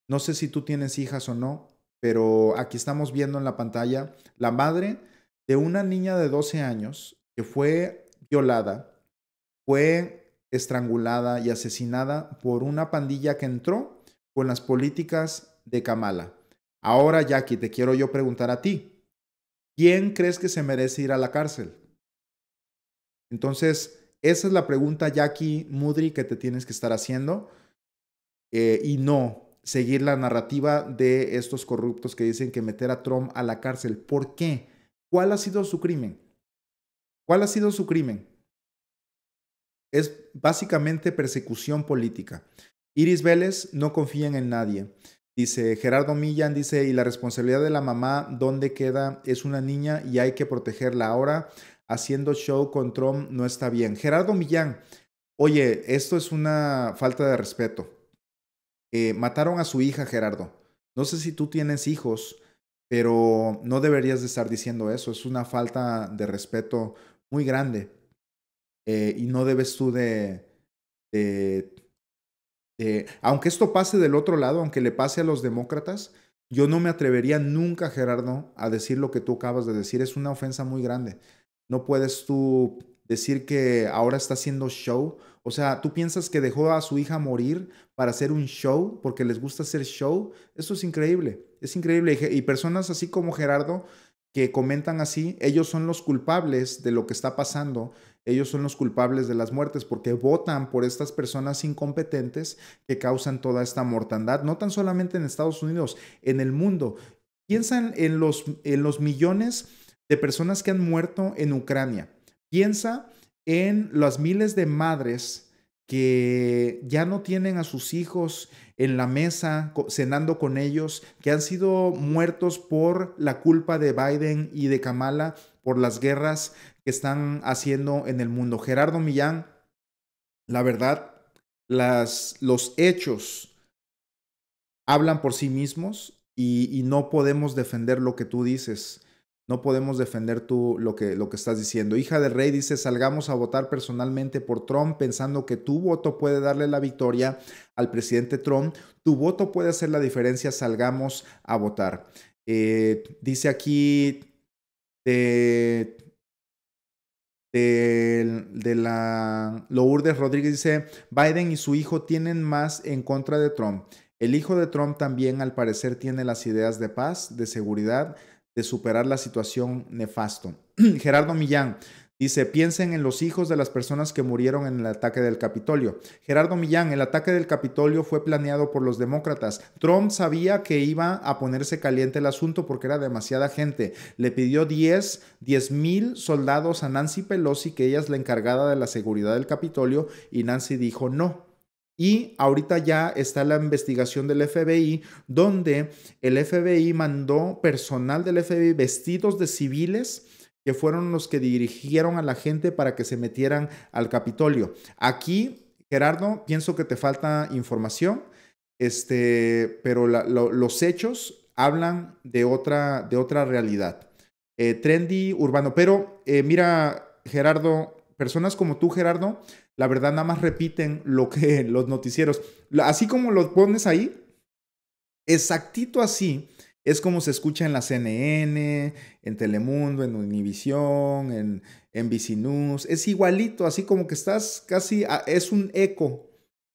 no sé si tú tienes hijas o no, pero aquí estamos viendo en la pantalla la madre de una niña de 12 años que fue violada, fue estrangulada y asesinada por una pandilla que entró con las políticas de Kamala. Ahora, Jackie, te quiero yo preguntar a ti. ¿quién crees que se merece ir a la cárcel? Entonces, esa es la pregunta, Jackie Mudry, que te tienes que estar haciendo. Eh, y no seguir la narrativa de estos corruptos que dicen que meter a Trump a la cárcel. ¿Por qué? ¿Cuál ha sido su crimen? ¿Cuál ha sido su crimen? Es básicamente persecución política. Iris Vélez, no confían en nadie. Dice Gerardo Millán, dice, y la responsabilidad de la mamá, ¿dónde queda? Es una niña y hay que protegerla. Ahora, haciendo show con Trump no está bien. Gerardo Millán, oye, esto es una falta de respeto. Eh, mataron a su hija, Gerardo. No sé si tú tienes hijos, pero no deberías de estar diciendo eso. Es una falta de respeto muy grande. Eh, y no debes tú de, de eh, aunque esto pase del otro lado, aunque le pase a los demócratas, yo no me atrevería nunca, Gerardo, a decir lo que tú acabas de decir. Es una ofensa muy grande. No puedes tú decir que ahora está haciendo show. O sea, tú piensas que dejó a su hija morir para hacer un show porque les gusta hacer show. Eso es increíble. Es increíble. Y personas así como Gerardo que comentan así, ellos son los culpables de lo que está pasando ellos son los culpables de las muertes porque votan por estas personas incompetentes que causan toda esta mortandad, no tan solamente en Estados Unidos, en el mundo. Piensa en los, en los millones de personas que han muerto en Ucrania. Piensa en las miles de madres que ya no tienen a sus hijos en la mesa cenando con ellos, que han sido muertos por la culpa de Biden y de Kamala por las guerras que están haciendo en el mundo. Gerardo Millán, la verdad, las, los hechos hablan por sí mismos y, no podemos defender lo que tú dices. No podemos defender tú lo que, lo que estás diciendo. Hija del rey dice, salgamos a votar personalmente por Trump pensando que tu voto puede darle la victoria al presidente Trump. Tu voto puede hacer la diferencia, salgamos a votar. Eh, dice aquí, eh, de, la Lourdes Rodríguez dice, Biden y su hijo tienen más en contra de Trump. El hijo de Trump también al parecer tiene las ideas de paz, de seguridad, de superar la situación nefasto. <clears throat> Gerardo Millán Dice, piensen en los hijos de las personas que murieron en el ataque del Capitolio. Gerardo Millán, el ataque del Capitolio fue planeado por los demócratas. Trump sabía que iba a ponerse caliente el asunto porque era demasiada gente. Le pidió 10, 10 mil soldados a Nancy Pelosi, que ella es la encargada de la seguridad del Capitolio, y Nancy dijo no. Y ahorita ya está la investigación del FBI, donde el FBI mandó personal del FBI vestidos de civiles fueron los que dirigieron a la gente para que se metieran al Capitolio. Aquí, Gerardo, pienso que te falta información, este, pero los hechos hablan de otra, de otra realidad. Eh, trendy, urbano, pero eh, mira, Gerardo, personas como tú, Gerardo, la verdad nada más repiten lo que <laughs> los noticieros, así como lo pones ahí, exactito así es como se escucha en la CNN, en Telemundo, en Univisión, en, en News. Es igualito, así como que estás casi, es un eco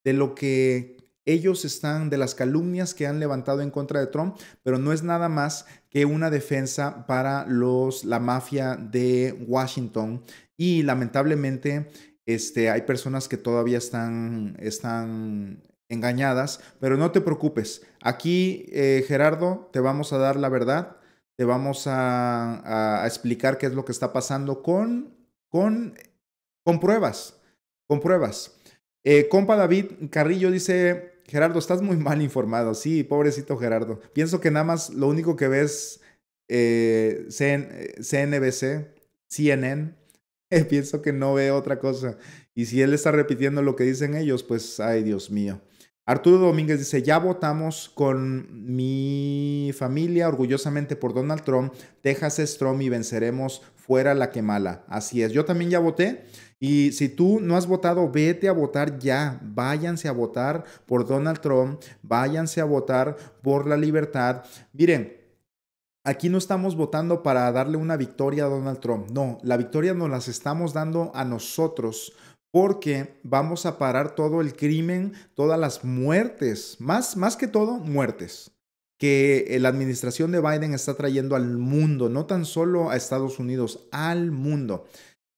de lo que ellos están, de las calumnias que han levantado en contra de Trump, pero no es nada más que una defensa para los, la mafia de Washington. Y lamentablemente este, hay personas que todavía están, están engañadas, pero no te preocupes. Aquí, eh, Gerardo, te vamos a dar la verdad, te vamos a, explicar qué es lo que está pasando con, con, con pruebas, con pruebas. Eh, compa David Carrillo dice, Gerardo, estás muy mal informado. Sí, pobrecito Gerardo. Pienso que nada más lo único que ves eh, CNBC, CNN. <laughs> pienso que no ve otra cosa. Y si él está repitiendo lo que dicen ellos, pues, ay, Dios mío. Arturo Domínguez dice, ya votamos con mi familia orgullosamente por Donald Trump, Texas es Trump y venceremos fuera la que mala. Así es, yo también ya voté y si tú no has votado, vete a votar ya, váyanse a votar por Donald Trump, váyanse a votar por la libertad. Miren, Aquí no estamos votando para darle una victoria a Donald Trump. No, la victoria nos las estamos dando a nosotros porque vamos a parar todo el crimen, todas las muertes, más, más que todo muertes que eh, la administración de Biden está trayendo al mundo, no tan solo a Estados Unidos, al mundo.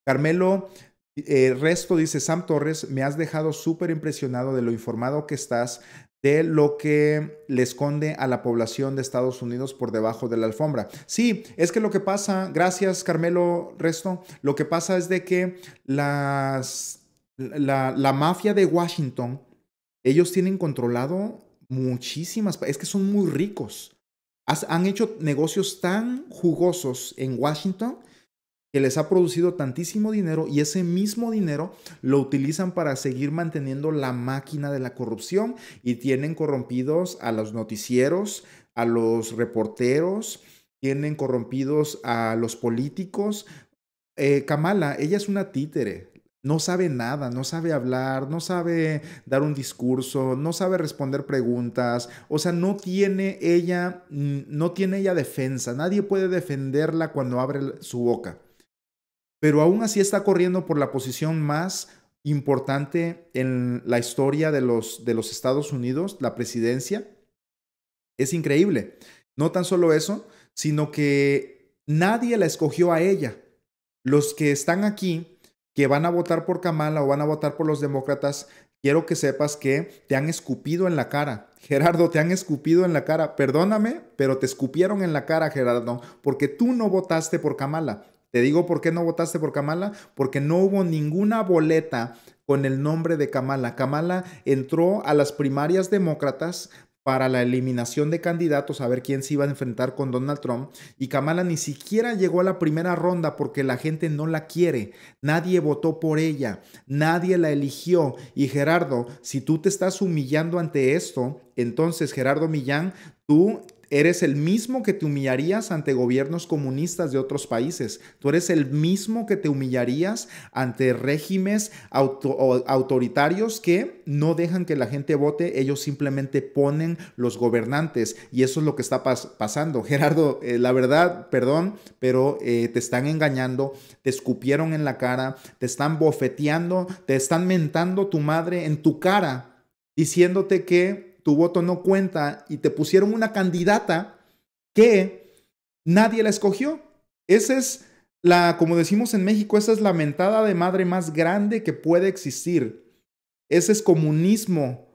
Carmelo eh, Resto dice, Sam Torres, me has dejado súper impresionado de lo informado que estás de lo que le esconde a la población de Estados Unidos por debajo de la alfombra. Sí, es que lo que pasa, gracias Carmelo Resto, lo que pasa es de que las la, mafia de Washington, ellos tienen controlado muchísimas, es que son muy ricos. han hecho negocios tan jugosos en Washington que les ha producido tantísimo dinero y ese mismo dinero lo utilizan para seguir manteniendo la máquina de la corrupción y tienen corrompidos a los noticieros, a los reporteros, tienen corrompidos a los políticos. Eh, Kamala, ella es una títere. No sabe nada, no sabe hablar, no sabe dar un discurso, no sabe responder preguntas, o sea, no tiene ella, mm, no tiene ella defensa, nadie puede defenderla cuando abre su boca. Pero aún así está corriendo por la posición más importante en la historia de los, de los Estados Unidos, la presidencia. Es increíble. No tan solo eso, sino que nadie la escogió a ella. Los que están aquí que van a votar por Kamala o van a votar por los demócratas, quiero que sepas que te han escupido en la cara. Gerardo, te han escupido en la cara. Perdóname, pero te escupieron en la cara, Gerardo, porque tú no votaste por Kamala. Te digo por qué no votaste por Kamala, porque no hubo ninguna boleta con el nombre de Kamala. Kamala entró a las primarias demócratas para la eliminación de candidatos a ver quién se iba a enfrentar con Donald Trump y Kamala ni siquiera llegó a la primera ronda porque la gente no la quiere, nadie votó por ella, nadie la eligió y Gerardo, si tú te estás humillando ante esto, entonces Gerardo Millán, tú Eres el mismo que te humillarías ante gobiernos comunistas de otros países. Tú eres el mismo que te humillarías ante regímenes autoritarios que no dejan que la gente vote, ellos simplemente ponen los gobernantes. Y eso es lo que está pasando. <laughs> Gerardo, eh, la verdad, perdón, pero eh, te están engañando, te escupieron en la cara, te están bofeteando, te están mentando tu madre en tu cara, diciéndote que tu voto no cuenta y te pusieron una candidata que nadie la escogió. Esa es la, como decimos en México, esa es la mentada de madre más grande que puede existir. Ese es comunismo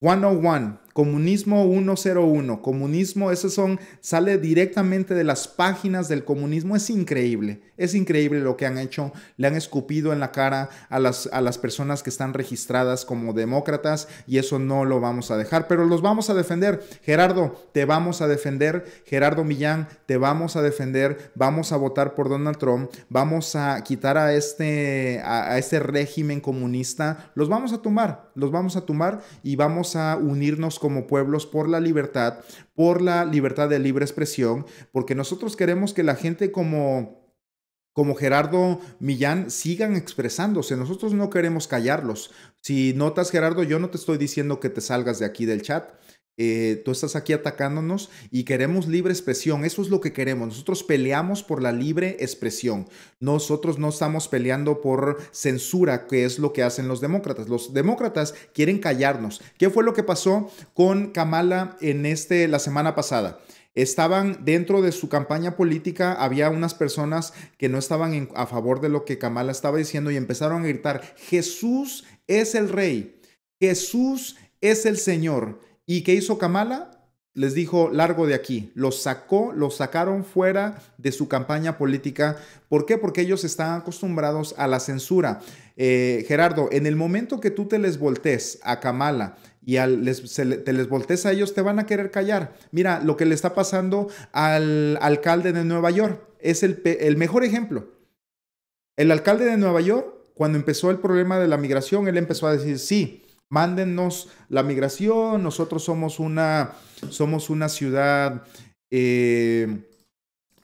101. Comunismo 101, comunismo, esos son, sale directamente de las páginas del comunismo. Es increíble, es increíble lo que han hecho. Le han escupido en la cara a las, a las personas que están registradas como demócratas y eso no lo vamos a dejar, pero los vamos a defender. Gerardo, te vamos a defender. Gerardo Millán, te vamos a defender. Vamos a votar por Donald Trump. Vamos a quitar a este, este régimen comunista. Los vamos a tomar, los vamos a tomar y vamos a unirnos como pueblos por la libertad, por la libertad de libre expresión, porque nosotros queremos que la gente como como Gerardo Millán sigan expresándose. Nosotros no queremos callarlos. Si notas, Gerardo, yo no te estoy diciendo que te salgas de aquí del chat. Eh, tú estás aquí atacándonos y queremos libre expresión. Eso es lo que queremos. Nosotros peleamos por la libre expresión. Nosotros no estamos peleando por censura, que es lo que hacen los demócratas. Los demócratas quieren callarnos. ¿Qué fue lo que pasó con Kamala en este la semana pasada? estaban dentro de su campaña política, había unas personas que no estaban a favor de lo que Kamala estaba diciendo y empezaron a gritar, Jesús es el rey, Jesús es el Señor. ¿Y qué hizo Kamala? Les dijo, largo de aquí. Los sacó, los sacaron fuera de su campaña política. ¿Por qué? Porque ellos están acostumbrados a la censura. Eh, Gerardo, en el momento que tú te les voltees a Kamala y te les voltees a ellos, te van a querer callar. Mira lo que le está pasando al alcalde de Nueva York. Es el mejor ejemplo. El alcalde de Nueva York, cuando empezó el problema de la migración, él empezó a decir, sí, Mándennos la migración, nosotros somos una, somos una ciudad eh,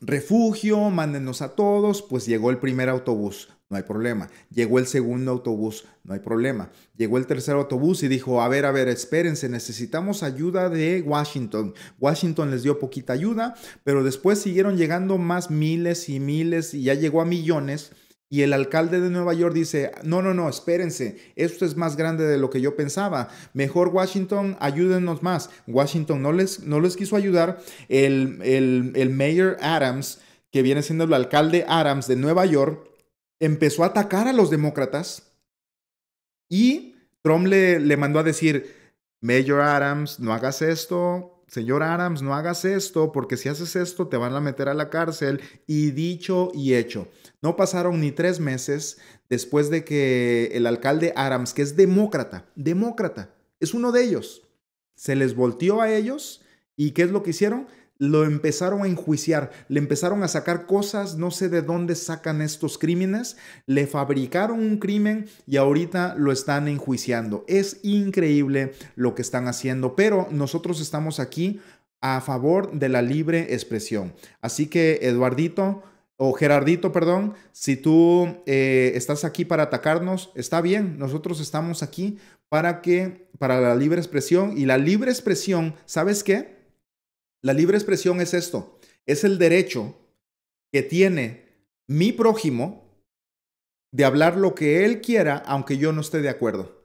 refugio, mándennos a todos, pues llegó el primer autobús, no hay problema. Llegó el segundo autobús, no hay problema. Llegó el tercer autobús y dijo, a ver, a ver, espérense, necesitamos ayuda de Washington. Washington les dio poquita ayuda, pero después siguieron llegando más miles y miles y ya llegó a millones. Y el alcalde de Nueva York dice, no, no, no, espérense, esto es más grande de lo que yo pensaba. Mejor Washington, ayúdenos más. Washington no les, no les quiso ayudar. El, el, mayor Adams, que viene siendo el alcalde Adams de Nueva York, empezó a atacar a los demócratas. Y Trump le, le mandó a decir, Mayor Adams, no hagas esto, señor Adams, no hagas esto, porque si haces esto te van a meter a la cárcel. Y dicho y hecho, no pasaron ni tres meses después de que el alcalde Adams, que es demócrata, demócrata, es uno de ellos, se les volteó a ellos. ¿Y qué es lo que hicieron? lo empezaron a enjuiciar, le empezaron a sacar cosas, no sé de dónde sacan estos crímenes, le fabricaron un crimen y ahorita lo están enjuiciando. Es increíble lo que están haciendo, pero nosotros estamos aquí a favor de la libre expresión. Así que, Eduardito, o Gerardito, perdón, si tú eh, estás aquí para atacarnos, está bien, nosotros estamos aquí para que, para la libre expresión y la libre expresión, ¿sabes qué? La libre expresión es esto, es el derecho que tiene mi prójimo de hablar lo que él quiera aunque yo no esté de acuerdo.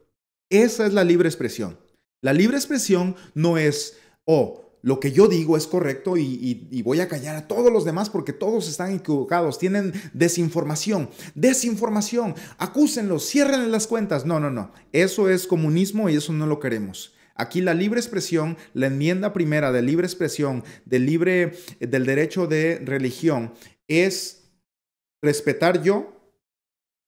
Esa es la libre expresión. La libre expresión no es, oh, lo que yo digo es correcto y, voy a callar a todos los demás porque todos están equivocados, tienen desinformación, desinformación, acúsenlos, cierren las cuentas. No, no, no, eso es comunismo y eso no lo queremos. Aquí la libre expresión, la enmienda primera de libre expresión, del libre, eh, del derecho de religión, es respetar yo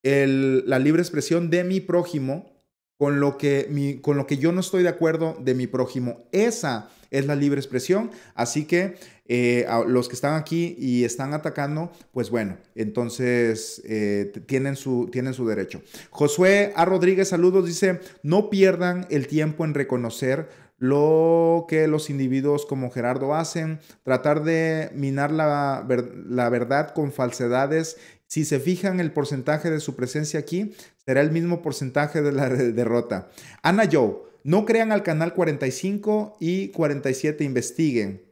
la libre expresión de mi prójimo con lo, que con lo que yo no estoy de acuerdo de mi prójimo. Esa es la libre expresión. Así que eh, los que están aquí y están atacando, pues bueno, entonces eh, tienen, su, tienen su derecho. Josué A. Rodríguez, saludos, dice, no pierdan el tiempo en reconocer lo que los individuos como Gerardo hacen, tratar de minar la, la verdad con falsedades si se fijan el porcentaje de su presencia aquí, será el mismo porcentaje de la <laughs> derrota. Ana Joe, no crean al canal 45 y 47 investiguen.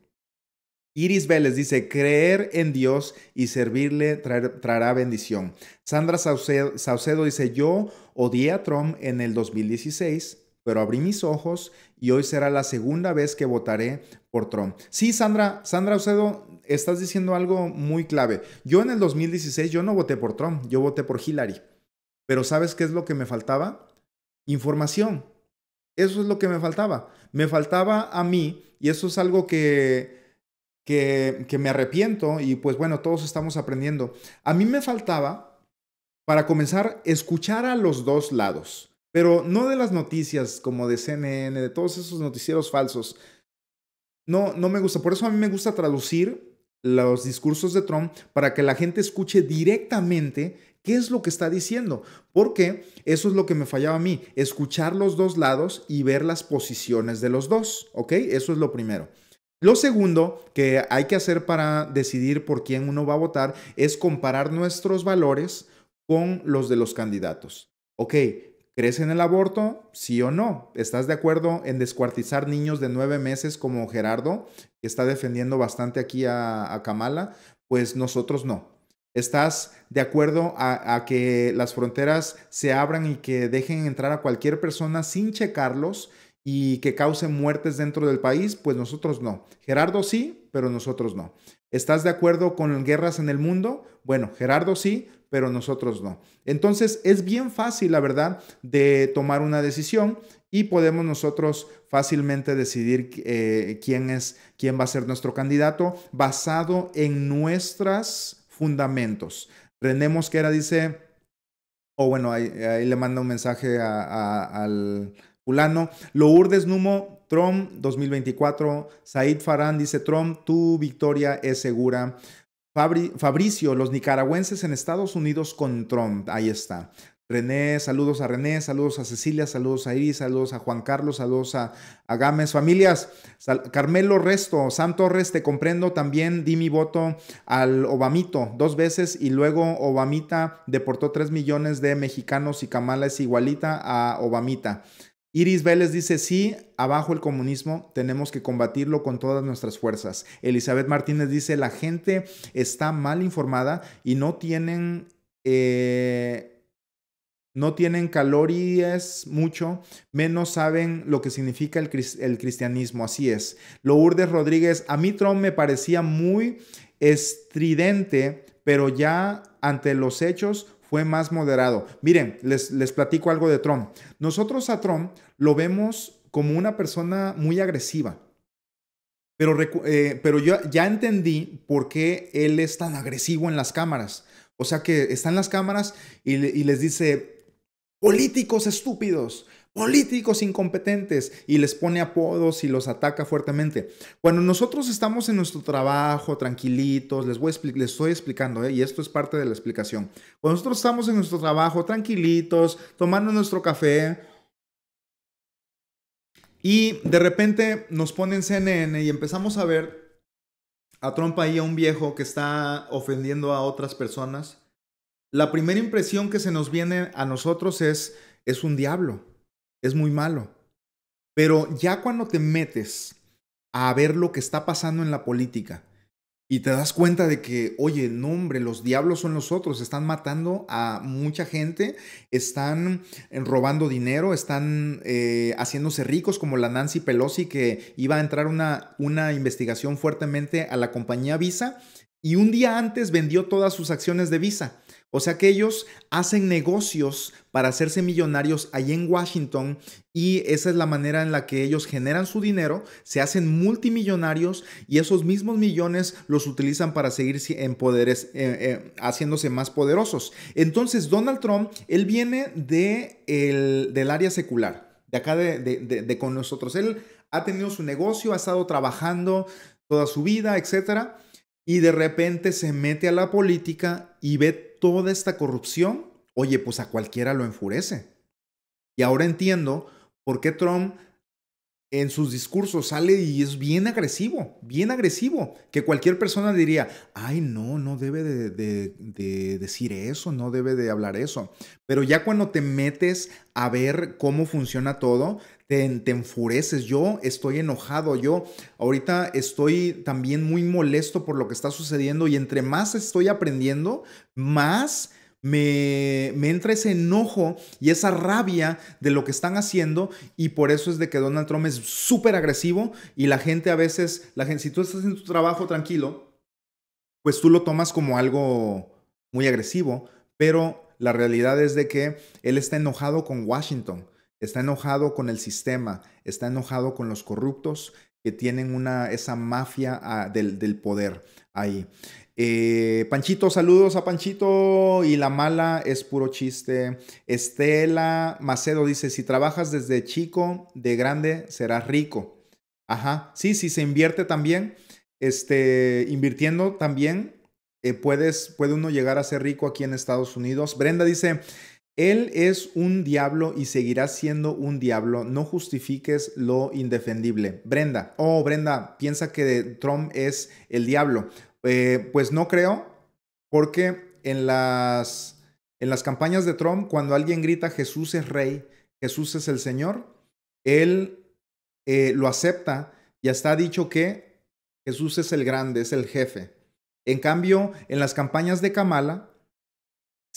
Iris Vélez dice, creer en Dios y servirle traerá bendición. Sandra Saucedo, Saucedo, dice, yo odié a Trump en el 2016, pero abrí mis ojos y hoy será la segunda vez que votaré por Trump. Sí, Sandra, Sandra Saucedo, estás diciendo algo muy clave. Yo en el 2016, yo no voté por Trump, yo voté por Hillary. Pero ¿sabes qué es lo que me faltaba? Información. Eso es lo que me faltaba. Me faltaba a mí y eso es algo que, que, me arrepiento y pues bueno, todos estamos aprendiendo. A mí me faltaba, para comenzar, escuchar a los dos lados, pero no de las noticias como de CNN, de todos esos noticieros falsos. No, no me gusta. Por eso a mí me gusta traducir los discursos de Trump para que la gente escuche directamente ¿Qué es lo que está diciendo? Porque eso es lo que me fallaba a mí, escuchar los dos lados y ver las posiciones de los dos, ¿ok? Eso es lo primero. Lo segundo que hay que hacer para decidir por quién uno va a votar es comparar nuestros valores con los de los candidatos. Ok, ¿crees en el aborto? Sí o no. ¿Estás de acuerdo en descuartizar niños de nueve meses como Gerardo, que está defendiendo bastante aquí a, a Kamala? Pues nosotros no. ¿Estás de acuerdo a, que las fronteras se abran y que dejen entrar a cualquier persona sin checarlos y que cause muertes dentro del país? Pues nosotros no. Gerardo sí, pero nosotros no. ¿Estás de acuerdo con guerras en el mundo? Bueno, Gerardo sí, pero nosotros no. Entonces es bien fácil, la verdad, de tomar una decisión y podemos nosotros fácilmente decidir eh, quién es, quién va a ser nuestro candidato basado en nuestras fundamentos. que era, dice, o oh, bueno, ahí, le manda un mensaje a, al fulano. Lourdes Numo, Trump 2024. Said Farán dice, Trump, tu victoria es segura. Fabricio, los nicaragüenses en Estados Unidos con Trump. Ahí está. René, saludos a René, saludos a Cecilia, saludos a Iris, saludos a Juan Carlos, saludos a, Gámez, familias, Carmelo Resto, Sam Torres, te comprendo también, di mi voto al Obamito dos veces y luego Obamita deportó tres millones de mexicanos y Kamala es igualita a Obamita. Iris Vélez dice, sí, abajo el comunismo, tenemos que combatirlo con todas nuestras fuerzas. Elizabeth Martínez dice, la gente está mal informada y no tienen... Eh, no tienen es mucho, menos saben lo que significa el, cristianismo, así es. Lourdes Rodríguez, a mí Trump me parecía muy estridente, pero ya ante los hechos fue más moderado. Miren, les, les platico algo de Trump. Nosotros a Trump lo vemos como una persona muy agresiva. Pero, eh, yo ya entendí por qué él es tan agresivo en las cámaras. O sea que está en las cámaras y les dice, políticos estúpidos, políticos incompetentes y les pone apodos y los ataca fuertemente. Cuando nosotros estamos en nuestro trabajo, tranquilitos, les, voy les estoy explicando, eh, y esto es parte de la explicación. Cuando nosotros estamos en nuestro trabajo, tranquilitos, tomando nuestro café, y de repente nos ponen CNN y empezamos a ver a Trump ahí a un viejo que está ofendiendo a otras personas la primera impresión que se nos viene a nosotros es, es un diablo, es muy malo. Pero ya cuando te metes a ver lo que está pasando en la política y te das cuenta de que, oye, no hombre, los diablos son los otros, están matando a mucha gente, están robando dinero, están eh, haciéndose ricos como la Nancy Pelosi que iba a entrar una, una investigación fuertemente a la compañía Visa y un día antes vendió todas sus acciones de Visa o sea que ellos hacen negocios para hacerse millonarios ahí en Washington y esa es la manera en la que ellos generan su dinero, se hacen multimillonarios y esos mismos millones los utilizan para seguir en poderes, eh, eh, haciéndose más poderosos. Entonces Donald Trump, él viene del área secular, de acá de, con nosotros. Él ha tenido su negocio, ha estado trabajando toda su vida, etcétera y de repente se mete a la política y ve toda esta corrupción, oye, pues a cualquiera lo enfurece. Y ahora entiendo por qué Trump en sus discursos sale y es bien agresivo, bien agresivo, que cualquier persona diría, ay, no, no debe de, decir eso, no debe de hablar eso. Pero ya cuando te metes a ver cómo funciona todo, te, enfureces, yo estoy enojado, yo ahorita estoy también muy molesto por lo que está sucediendo y entre más estoy aprendiendo, más... Me, me entra ese enojo y esa rabia de lo que están haciendo y por eso es de que Donald Trump es súper agresivo y la gente a veces, la gente, si tú estás en tu trabajo tranquilo, pues tú lo tomas como algo muy agresivo, pero la realidad es de que él está enojado con Washington está enojado con el sistema, está enojado con los corruptos que tienen una, esa mafia ah, del, poder ahí. Eh, Panchito, saludos a Panchito y la mala es puro chiste. Estela Macedo dice, si trabajas desde chico, de grande serás rico. Ajá, sí, si se invierte también, este, invirtiendo también, eh, puedes, puede uno llegar a ser rico aquí en Estados Unidos. Brenda dice, él es un diablo y seguirá siendo un diablo. No justifiques lo indefendible. Brenda, oh Brenda, piensa que Trump es el diablo. Eh, pues no creo, porque en las, en las campañas de Trump, cuando alguien grita Jesús es rey, Jesús es el Señor, él eh, lo acepta y está dicho que Jesús es el grande, es el jefe. En cambio, en las campañas de Kamala,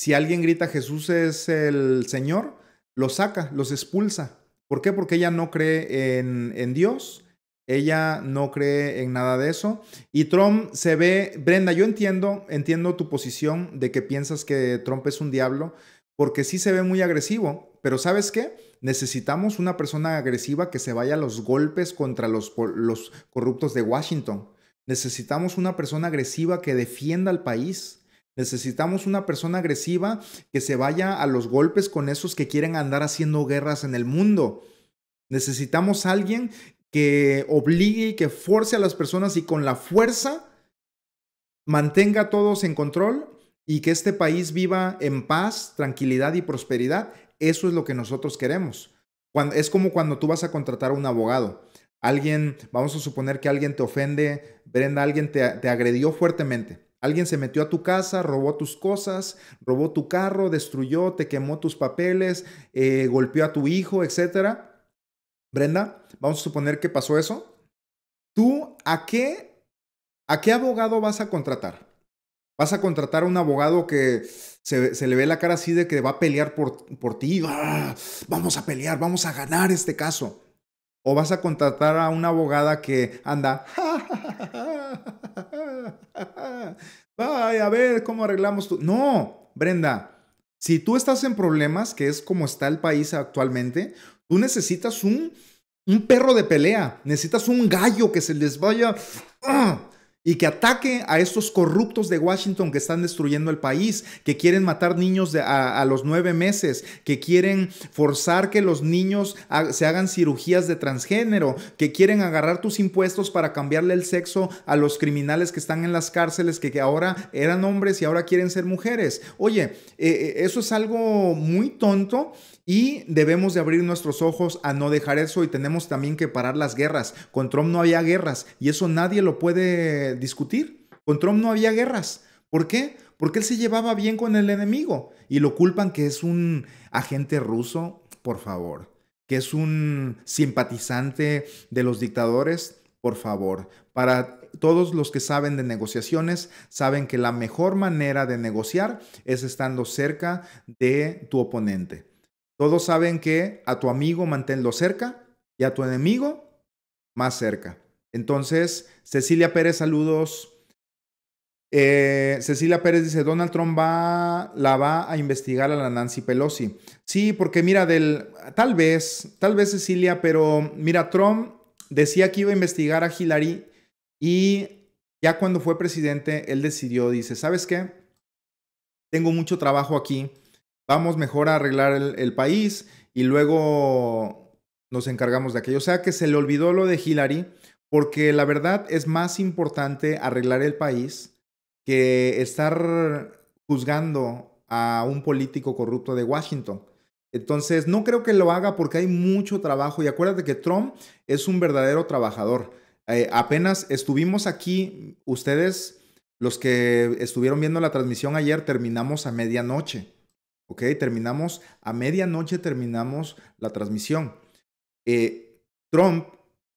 si alguien grita Jesús es el Señor, los saca, los expulsa. ¿Por qué? Porque ella no cree en, Dios, ella no cree en nada de eso. Y Trump se ve, Brenda, yo entiendo, entiendo tu posición de que piensas que Trump es un diablo, porque sí se ve muy agresivo, pero ¿sabes qué? Necesitamos una persona agresiva que se vaya a los golpes contra los, los corruptos de Washington. Necesitamos una persona agresiva que defienda al país Necesitamos una persona agresiva que se vaya a los golpes con esos que quieren andar haciendo guerras en el mundo. Necesitamos alguien que obligue y que force a las personas y con la fuerza mantenga a todos en control y que este país viva en paz, tranquilidad y prosperidad. Eso es lo que nosotros queremos. es como cuando tú vas a contratar a un abogado. Alguien, vamos a suponer que alguien te ofende, Brenda, alguien te agredió fuertemente. Alguien se metió a tu casa, robó tus cosas, robó tu carro, destruyó, te quemó tus papeles, eh, golpeó a tu hijo, etc. Brenda, vamos a suponer que pasó eso. ¿Tú a qué, a qué abogado vas a contratar? ¿Vas a contratar a un abogado que se, le ve la cara así de que va a pelear por, por ti? ¡Ah! Vamos a pelear, vamos a ganar este caso. ¿O vas a contratar a una abogada que anda... <laughs> Vaya, <laughs> a ver cómo arreglamos tú. No, Brenda, si tú estás en problemas, que es como está el país actualmente, tú necesitas un, un perro de pelea, necesitas un gallo que se les vaya. ¡ah! y que ataque a estos corruptos de Washington que están destruyendo el país, que quieren matar niños a, los nueve meses, que quieren forzar que los niños se hagan cirugías de transgénero, que quieren agarrar tus impuestos para cambiarle el sexo a los criminales que están en las cárceles, que, ahora eran hombres y ahora quieren ser mujeres. Oye, eh, eh, eso es algo muy tonto y debemos de abrir nuestros ojos a no dejar eso y tenemos también que parar las guerras. Con Trump no había guerras y eso nadie lo puede discutir. Con Trump no había guerras. ¿Por qué? Porque él se llevaba bien con el enemigo y lo culpan que es un agente ruso, por favor, que es un simpatizante de los dictadores, por favor. Para todos los que saben de negociaciones saben que la mejor manera de negociar es estando cerca de tu oponente. Todos saben que a tu amigo manténlo cerca y a tu enemigo más cerca. Entonces, Cecilia Pérez, saludos. Eh, Cecilia Pérez dice, Donald Trump va, la va a investigar a la Nancy Pelosi. Sí, porque mira, del, tal vez, tal vez Cecilia, pero mira, Trump decía que iba a investigar a Hillary y ya cuando fue presidente, él decidió, dice, ¿sabes qué? Tengo mucho trabajo aquí vamos mejor a arreglar el, país y luego nos encargamos de aquello. O sea que se le olvidó lo de Hillary porque la verdad es más importante arreglar el país que estar juzgando a un político corrupto de Washington. Entonces, no creo que lo haga porque hay mucho trabajo y acuérdate que Trump es un verdadero trabajador. Eh, apenas estuvimos aquí, ustedes, los que estuvieron viendo la transmisión ayer, terminamos a medianoche. Terminamos, a medianoche terminamos la transmisión. Eh, Trump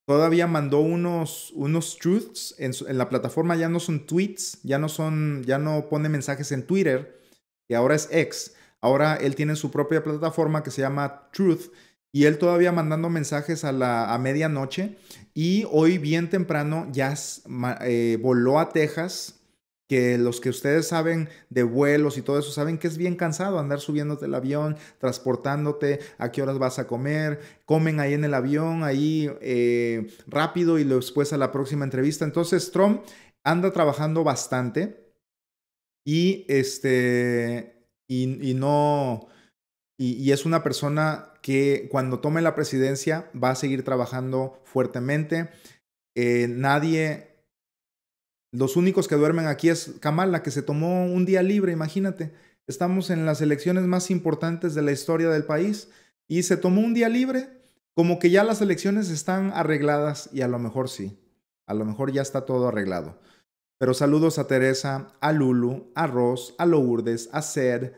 todavía mandó unos, unos truths en, la plataforma, ya no son tweets, ya no, son, ya no pone mensajes en Twitter, que ahora es ex. Ahora él tiene su propia plataforma que se llama Truth y él todavía mandando mensajes a, la, a medianoche y hoy bien temprano ya eh, voló a Texas que los que ustedes saben de vuelos y todo eso, saben que es bien cansado andar subiéndote el avión, transportándote, a qué horas vas a comer, comen ahí en el avión, ahí eh, rápido y después a la próxima entrevista. Entonces, Trump anda trabajando bastante y este, y, no, y, es una persona que cuando tome la presidencia va a seguir trabajando fuertemente. Eh, nadie los únicos que duermen aquí es Kamala, que se tomó un día libre, imagínate. Estamos en las elecciones más importantes de la historia del país y se tomó un día libre, como que ya las elecciones están arregladas y a lo mejor sí, a lo mejor ya está todo arreglado. Pero saludos a Teresa, a Lulu, a Ross, a Lourdes, a Sed,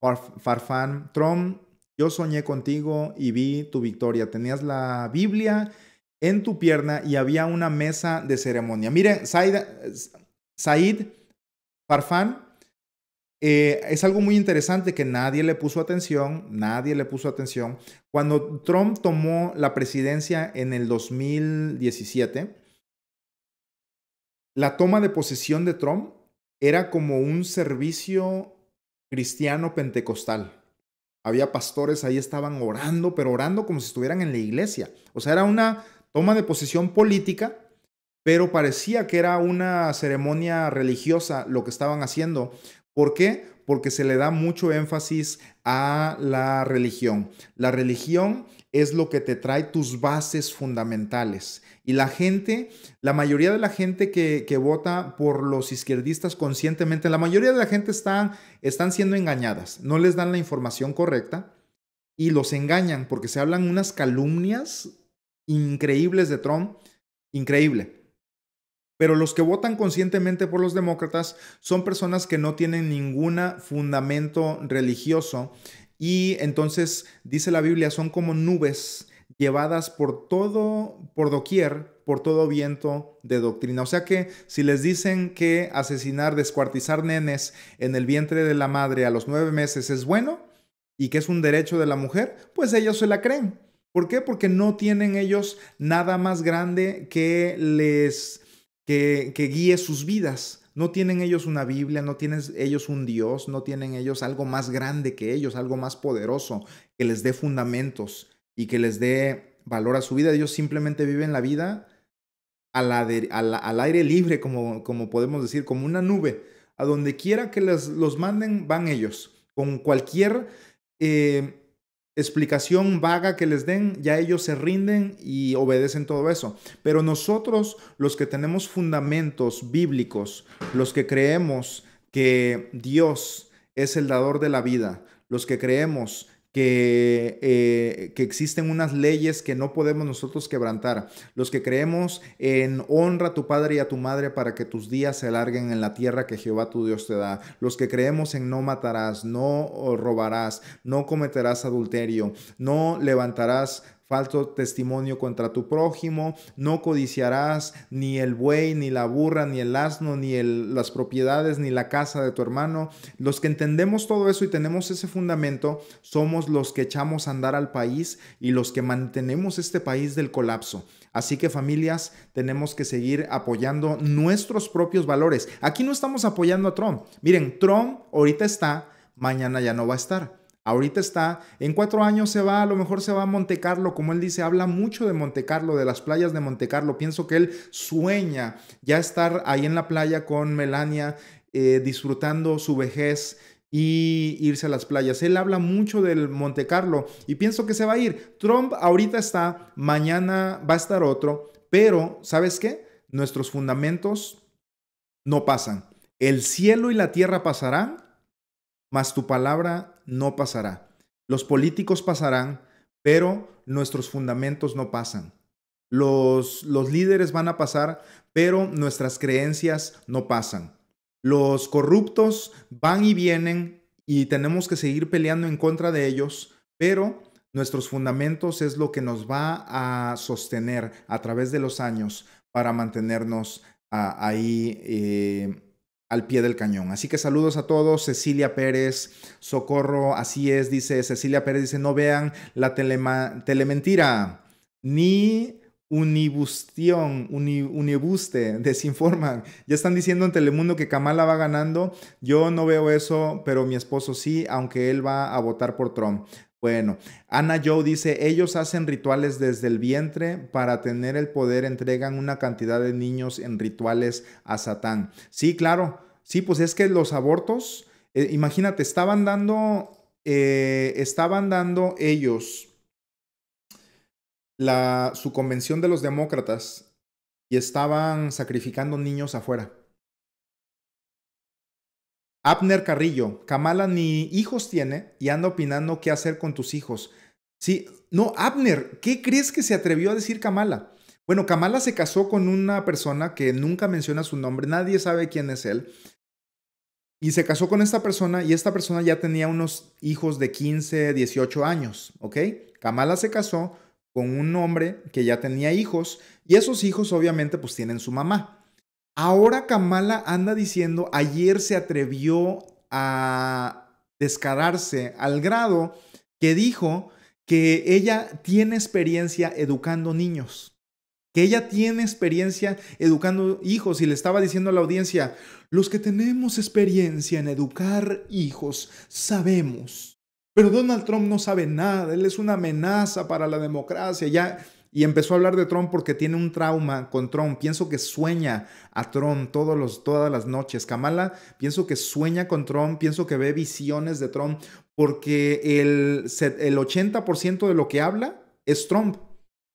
Farfán, Trump. yo soñé contigo y vi tu victoria. Tenías la Biblia en tu pierna y había una mesa de ceremonia. Miren, Said, Said eh, es algo muy interesante que nadie le puso atención, nadie le puso atención. Cuando Trump tomó la presidencia en el 2017, la toma de posesión de Trump era como un servicio cristiano pentecostal. Había pastores ahí, estaban orando, pero orando como si estuvieran en la iglesia. O sea, era una toma de posición política, pero parecía que era una ceremonia religiosa lo que estaban haciendo. ¿Por qué? Porque se le da mucho énfasis a la religión. La religión es lo que te trae tus bases fundamentales. Y la gente, la mayoría de la gente que, que vota por los izquierdistas conscientemente, la mayoría de la gente están, están siendo engañadas. No les dan la información correcta y los engañan porque se hablan unas calumnias increíbles de Trump, increíble. Pero los que votan conscientemente por los demócratas son personas que no tienen ningún fundamento religioso y entonces, dice la Biblia, son como nubes llevadas por todo, por doquier, por todo viento de doctrina. O sea que si les dicen que asesinar, descuartizar nenes en el vientre de la madre a los nueve meses es bueno y que es un derecho de la mujer, pues ellos se la creen. ¿Por qué? Porque no tienen ellos nada más grande que les que, guíe sus vidas. No tienen ellos una Biblia, no tienen ellos un Dios, no tienen ellos algo más grande que ellos, algo más poderoso que les dé fundamentos y que les dé valor a su vida. Ellos simplemente viven la vida al aire libre, como, como podemos decir, como una nube. A donde quiera que les, los manden, van ellos. Con cualquier eh, explicación vaga que les den, ya ellos se rinden y obedecen todo eso. Pero nosotros, los que tenemos fundamentos bíblicos, los que creemos que Dios es el dador de la vida, los que creemos que, eh, que, existen unas leyes que no podemos nosotros quebrantar. Los que creemos en honra a tu padre y a tu madre para que tus días se alarguen en la tierra que Jehová tu Dios te da. Los que creemos en no matarás, no oh, robarás, no cometerás adulterio, no levantarás falso testimonio contra tu prójimo, no codiciarás ni el buey, ni la burra, ni el asno, ni las propiedades, ni la casa de tu hermano. Los que entendemos todo eso y tenemos ese fundamento, somos los que echamos a andar al país y los que mantenemos este país del colapso. Así que familias, tenemos que seguir apoyando nuestros propios valores. Aquí no estamos apoyando a Trump. Miren, Trump ahorita está, mañana ya no va a estar. Ahorita está, en cuatro años se va, a lo mejor se va a Monte Carlo, como él dice, habla mucho de Monte Carlo, de las playas de Monte Carlo. Pienso que él sueña ya estar ahí en la playa con Melania, eh, disfrutando su vejez y irse a las playas. Él habla mucho del Monte Carlo y pienso que se va a ir. Trump ahorita está, mañana va a estar otro, pero ¿sabes qué? Nuestros fundamentos no pasan. El cielo y la tierra pasarán, mas tu palabra no pasará. Los políticos pasarán, pero nuestros fundamentos no pasan. Los, los líderes van a pasar, pero nuestras creencias no pasan. Los corruptos van y vienen y tenemos que seguir peleando en contra de ellos, pero nuestros fundamentos es lo que nos va a sostener a través de los años para mantenernos ah, ahí eh, al pie del cañón. Así que saludos a todos. Cecilia Pérez, socorro, así es, dice Cecilia Pérez, dice, no vean la telementira, ni unibustión, unibuste, <laughs> desinforman. Ya están diciendo en Telemundo que Kamala va ganando. Yo no veo eso, pero mi esposo sí, aunque él va a votar por Trump. Bueno, Ana Joe dice, ellos hacen rituales desde el vientre para tener el poder, entregan una cantidad de niños en rituales a Satán. Sí, claro, sí, pues es que los abortos, eh, imagínate, estaban dando, eh, estaban dando ellos la, su convención de los demócratas y estaban sacrificando niños afuera. Abner Carrillo, Kamala ni hijos tiene y anda opinando qué hacer con tus hijos. Sí, no, Abner, ¿qué crees que se atrevió a decir Kamala? Bueno, Kamala se casó con una persona que nunca menciona su nombre, nadie sabe quién es él. Y se casó con esta persona y esta persona ya tenía unos hijos de 15, 18 años, ¿ok? Kamala se casó con un hombre que ya tenía hijos y esos hijos obviamente pues tienen su mamá. Ahora Kamala anda diciendo, ayer se atrevió a descararse al grado que dijo que ella tiene experiencia educando niños, que ella tiene experiencia educando hijos y le estaba diciendo a la audiencia, los que tenemos experiencia en educar hijos sabemos, pero Donald Trump no sabe nada, él es una amenaza para la democracia, ya y empezó a hablar de Trump porque tiene un trauma con Trump. Pienso que sueña a Trump todos los, todas las noches. Kamala, pienso que sueña con Trump. pienso que ve visiones de Trump. porque el, el 80% de lo que habla es Trump.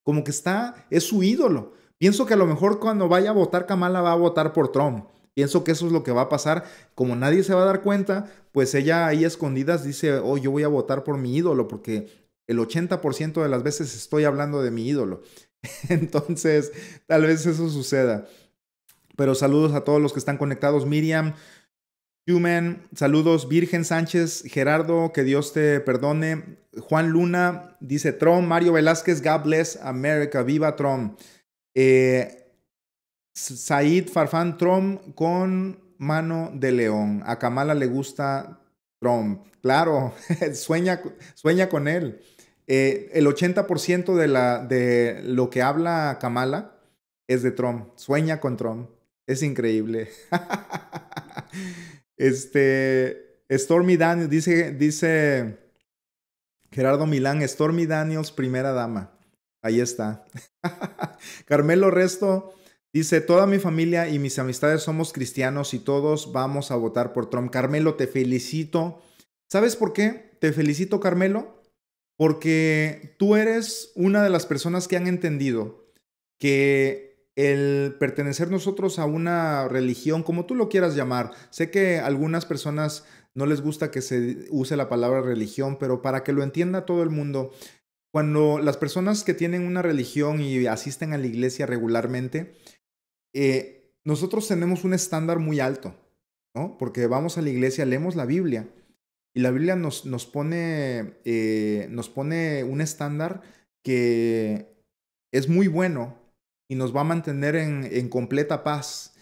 Como que está, es su ídolo. Pienso que a lo mejor cuando vaya a votar Kamala va a votar por Trump. Pienso que eso es lo que va a pasar. Como nadie se va a dar cuenta, pues ella ahí escondidas dice, oh, yo voy a votar por mi ídolo porque el 80% de las veces estoy hablando de mi ídolo. <laughs> Entonces, tal vez eso suceda. Pero saludos a todos los que están conectados. Miriam, Human, saludos. Virgen Sánchez, Gerardo, que Dios te perdone. Juan Luna, dice Trump, Mario Velázquez, God bless America, viva Trump eh, Said Farfán, Trump con mano de león. A Kamala le gusta Trump. Claro, <laughs> sueña, sueña con él. Eh, el 80% de, la, de lo que habla Kamala es de Trump. Sueña con Trump. Es increíble. <laughs> este, Stormy Daniels, dice, dice Gerardo Milán, Stormy Daniels, primera dama. Ahí está. <laughs> Carmelo Resto dice, toda mi familia y mis amistades somos cristianos y todos vamos a votar por Trump. Carmelo, te felicito. ¿Sabes por qué? Te felicito, Carmelo porque tú eres una de las personas que han entendido que el pertenecer nosotros a una religión, como tú lo quieras llamar, sé que a algunas personas no les gusta que se use la palabra religión, pero para que lo entienda todo el mundo, cuando las personas que tienen una religión y asisten a la iglesia regularmente, eh, nosotros tenemos un estándar muy alto, Porque vamos a la iglesia, leemos la Biblia, y la Biblia nos, nos, pone, eh, nos pone un estándar que es muy bueno y nos va a mantener en, en completa paz.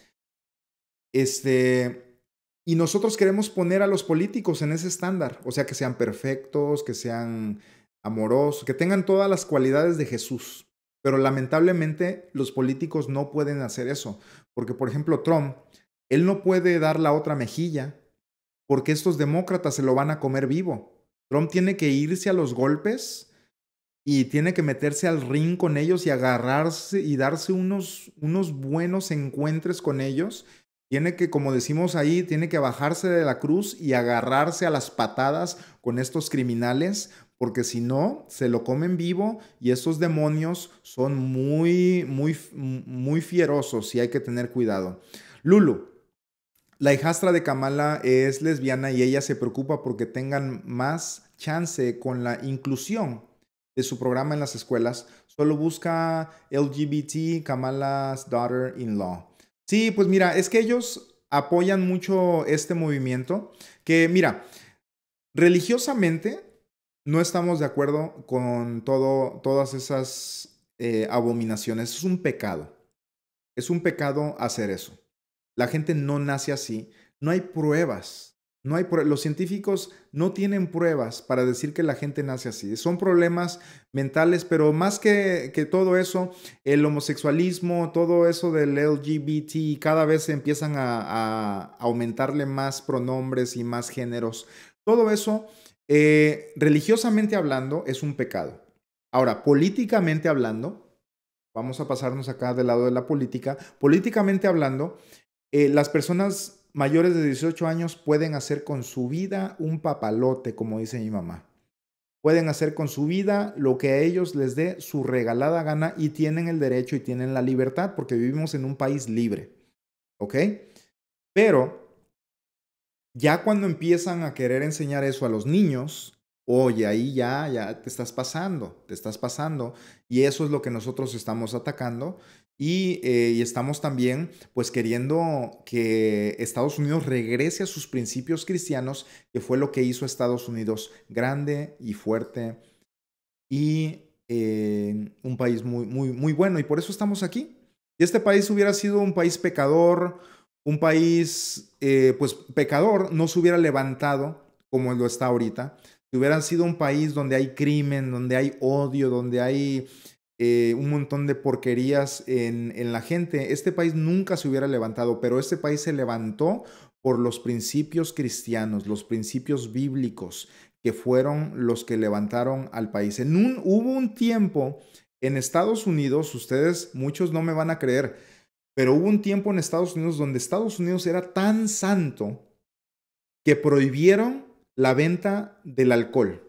Este, y nosotros queremos poner a los políticos en ese estándar, o sea, que sean perfectos, que sean amorosos, que tengan todas las cualidades de Jesús. Pero lamentablemente los políticos no pueden hacer eso, porque por ejemplo Trump, él no puede dar la otra mejilla, porque estos demócratas se lo van a comer vivo. Trump tiene que irse a los golpes y tiene que meterse al ring con ellos y agarrarse y darse unos, unos buenos encuentres con ellos. Tiene que, como decimos ahí, tiene que bajarse de la cruz y agarrarse a las patadas con estos criminales, porque si no, se lo comen vivo y estos demonios son muy, muy, muy fierosos y hay que tener cuidado. Lulu, la hijastra de Kamala es lesbiana y ella se preocupa porque tengan más chance con la inclusión de su programa en las escuelas. Solo busca LGBT Kamala's Daughter-in-Law. Sí, pues mira, es que ellos apoyan mucho este movimiento que, mira, religiosamente no estamos de acuerdo con todo, todas esas eh, abominaciones. Es un pecado. Es un pecado hacer eso. La gente no nace así. No hay pruebas. No hay Los científicos no tienen pruebas para decir que la gente nace así. Son problemas mentales, pero más que, todo eso, el homosexualismo, todo eso del LGBT, cada vez empiezan a, aumentarle más pronombres y más géneros. Todo eso, eh, religiosamente hablando, es un pecado. Ahora, políticamente hablando, vamos a pasarnos acá del lado de la política, políticamente hablando, eh, las personas mayores de 18 años pueden hacer con su vida un papalote, como dice mi mamá. Pueden hacer con su vida lo que a ellos les dé su regalada gana y tienen el derecho y tienen la libertad porque vivimos en un país libre. ¿Ok? Pero ya cuando empiezan a querer enseñar eso a los niños, Oye, ahí ya, ya te estás pasando, te estás pasando. Y eso es lo que nosotros estamos atacando. Eh, y, estamos también pues queriendo que Estados Unidos regrese a sus principios cristianos, que fue lo que hizo Estados Unidos grande y fuerte y eh, un país muy, muy, muy bueno. Y por eso estamos aquí. Y este país hubiera sido un país pecador, un país eh, pues pecador, no se hubiera levantado como lo está ahorita, si hubieran sido un país donde hay crimen, donde hay odio, donde hay eh, un montón de porquerías en, en la gente, este país nunca se hubiera levantado, pero este país se levantó por los principios cristianos, los principios bíblicos, que fueron los que levantaron al país. En un, hubo un tiempo en Estados Unidos, ustedes muchos no me van a creer, pero hubo un tiempo en Estados Unidos donde Estados Unidos era tan santo que prohibieron la venta del alcohol.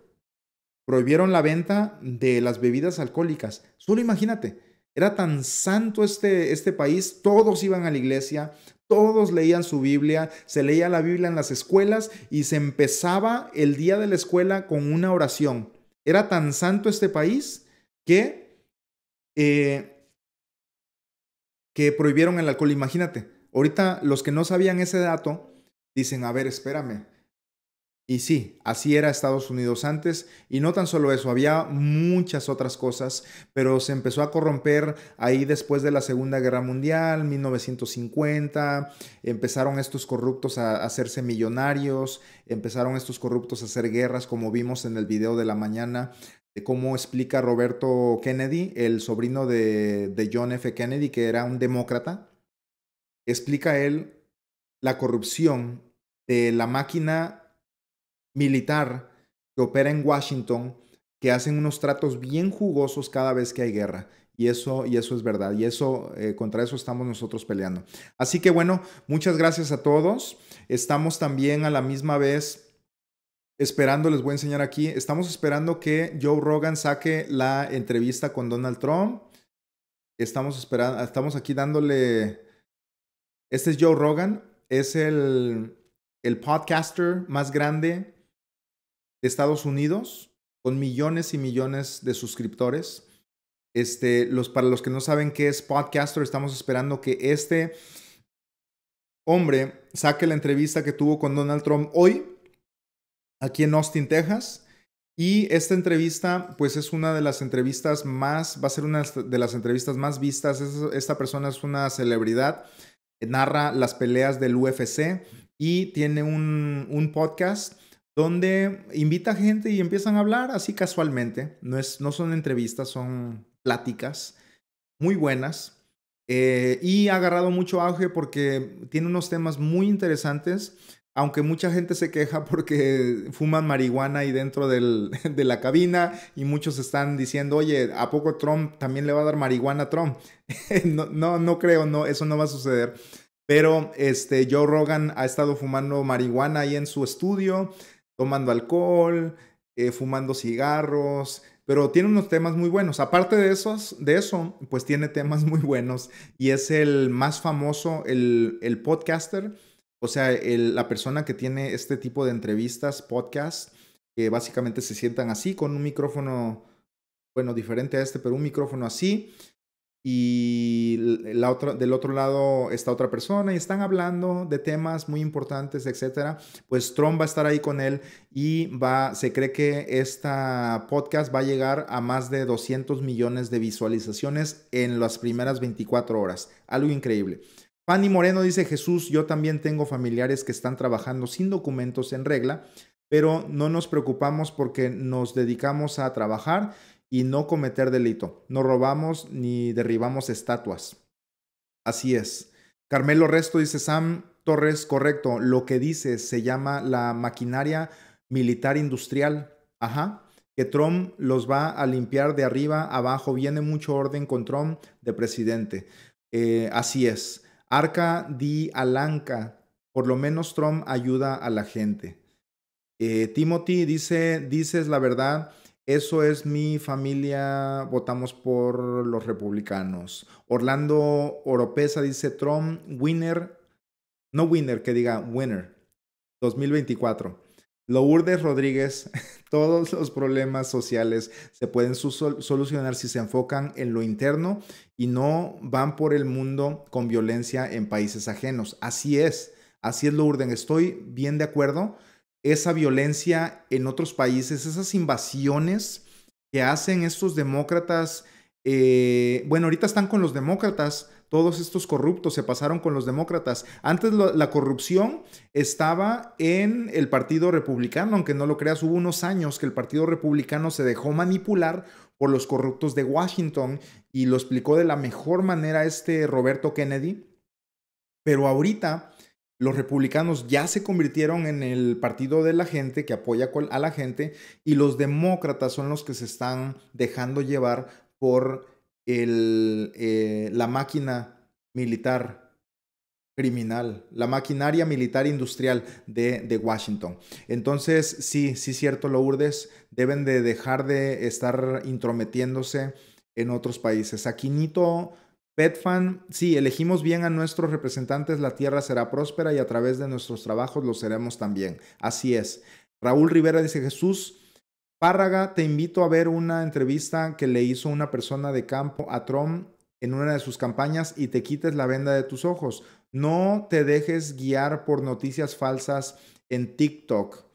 Prohibieron la venta de las bebidas alcohólicas. Solo imagínate, era tan santo este, este país, todos iban a la iglesia, todos leían su Biblia, se leía la Biblia en las escuelas y se empezaba el día de la escuela con una oración. Era tan santo este país que, eh, que prohibieron el alcohol. Imagínate, ahorita los que no sabían ese dato dicen, a ver, espérame, y sí, así era Estados Unidos antes, y no tan solo eso, había muchas otras cosas, pero se empezó a corromper ahí después de la Segunda Guerra Mundial, 1950, empezaron estos corruptos a hacerse millonarios, empezaron estos corruptos a hacer guerras, como vimos en el video de la mañana, de cómo explica Roberto Kennedy, el sobrino de, de John F. Kennedy, que era un demócrata, explica él la corrupción de la máquina militar que opera en Washington que hacen unos tratos bien jugosos cada vez que hay guerra. Y eso, y eso es verdad. Y eso, eh, contra eso estamos nosotros peleando. Así que bueno, muchas gracias a todos. Estamos también a la misma vez esperando, les voy a enseñar aquí, estamos esperando que Joe Rogan saque la entrevista con Donald Trump. Estamos esperando, estamos aquí dándole... Este es Joe Rogan, es el, el podcaster más grande Estados Unidos, con millones y millones de suscriptores. Este, los, para los que no saben qué es Podcaster, estamos esperando que este hombre saque la entrevista que tuvo con Donald Trump hoy, aquí en Austin, Texas. Y esta entrevista, pues es una de las entrevistas más, va a ser una de las entrevistas más vistas. esta persona es una celebridad, narra las peleas del UFC y tiene un, un podcast donde invita gente y empiezan a hablar así casualmente. No, es, no son entrevistas, son pláticas muy buenas. Eh, y ha agarrado mucho auge porque tiene unos temas muy interesantes, aunque mucha gente se queja porque <laughs> fuman marihuana ahí dentro <laughs> de la cabina y muchos están diciendo, oye, ¿a poco Trump también le va a dar marihuana a Trump? <laughs> no, no, no creo, no, eso no va a suceder. Pero este, Joe Rogan ha estado fumando marihuana ahí en su estudio tomando alcohol, eh, fumando cigarros, pero tiene unos temas muy buenos. Aparte de, esos, de eso, pues tiene temas <laughs> muy buenos y es el más famoso, el, podcaster, o sea, la persona que tiene este tipo de entrevistas, podcast, que básicamente se sientan así con un micrófono, bueno, diferente a este, pero un micrófono así y la otra, del otro lado está otra persona y están hablando de temas muy importantes, etcétera, pues Trump va a estar ahí con él y va, se cree que esta podcast va a llegar a más de 200 millones de visualizaciones en las primeras 24 horas, algo increíble. Fanny Moreno dice, Jesús, yo también tengo familiares que están trabajando sin documentos en regla, pero no nos preocupamos porque nos dedicamos a trabajar y no cometer delito. No robamos ni derribamos estatuas. Así es. Carmelo Resto dice, Sam Torres, correcto. Lo que dice se llama la maquinaria militar industrial. Ajá. Que Trump los va a limpiar de arriba abajo. Viene mucho orden con Trump de presidente. Eh, así es. Arca di Alanca. Por lo menos Trump ayuda a la gente. Eh, Timothy dice, dices la verdad eso es mi familia, votamos por los republicanos. Orlando Oropesa dice Trump, winner, no winner, que diga winner, 2024. Lourdes Rodríguez, <laughs> todos los problemas sociales se pueden solucionar si se enfocan en lo interno y no van por el mundo con violencia en países ajenos. Así es, así es Lourdes, estoy bien de acuerdo esa violencia en otros países, esas invasiones que hacen estos demócratas. Eh, bueno, ahorita están con los demócratas, todos estos corruptos se pasaron con los demócratas. Antes la corrupción estaba en el Partido Republicano, aunque no lo creas, hubo unos años que el Partido Republicano se dejó manipular por los corruptos de Washington y lo explicó de la mejor manera este Roberto Kennedy. Pero ahorita los republicanos ya se convirtieron en el partido de la gente que apoya a la gente y los demócratas son los que se están dejando llevar por eh, la máquina militar criminal, la maquinaria militar industrial de, Washington. Entonces, sí, sí es cierto, Lourdes, deben de dejar de estar intrometiéndose en otros países. Aquinito fan, sí, elegimos bien a nuestros representantes, la tierra será próspera y a través de nuestros trabajos lo seremos también. Así es. Raúl Rivera dice, Jesús Párraga, te invito a ver una entrevista que le hizo una persona de campo a Trump en una de sus campañas y te quites la venda de tus ojos. No te dejes guiar por noticias falsas en TikTok.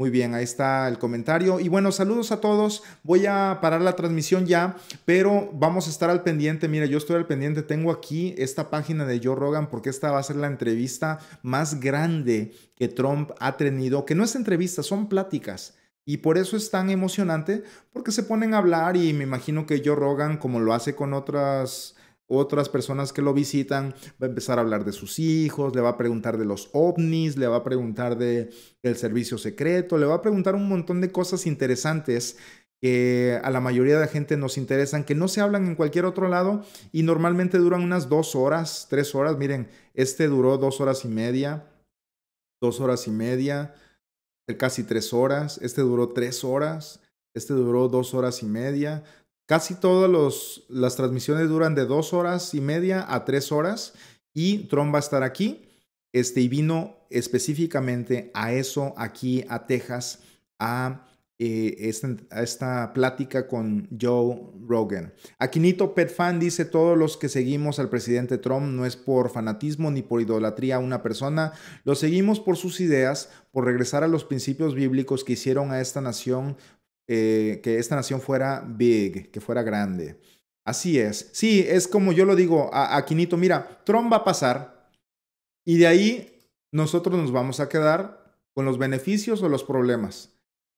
Muy bien, ahí está el comentario. Y bueno, saludos a todos. Voy a parar la transmisión ya, pero vamos a estar al pendiente. Mira, yo estoy al pendiente. Tengo aquí esta página de Joe Rogan porque esta va a ser la entrevista más grande que Trump ha tenido, que no es entrevista, son pláticas. Y por eso es tan emocionante, porque se ponen a hablar y me imagino que Joe Rogan, como lo hace con otras otras personas que lo visitan, va a empezar a hablar de sus hijos, le va a preguntar de los ovnis, le va a preguntar de, del servicio secreto, le va a preguntar un montón de cosas interesantes que a la mayoría de la gente nos interesan, que no se hablan en cualquier otro lado y normalmente duran unas dos horas, tres horas. Miren, este duró dos horas y media, dos horas y media, casi tres horas, este duró tres horas, este duró dos horas y media. Casi todas las transmisiones duran de dos horas y media a tres horas y Trump va a estar aquí. Este, y vino específicamente a eso, aquí a Texas, a, eh, esta, esta, plática con Joe Rogan. Aquinito Pet Fan dice, todos los que seguimos al presidente Trump no es por fanatismo ni por idolatría a una persona, lo seguimos por sus ideas, por regresar a los principios bíblicos que hicieron a esta nación eh, que esta nación fuera big, que fuera grande. Así es. Sí, es como yo lo digo a, Quinito, mira, Trump va a pasar y de ahí nosotros nos vamos a quedar con los beneficios o los problemas.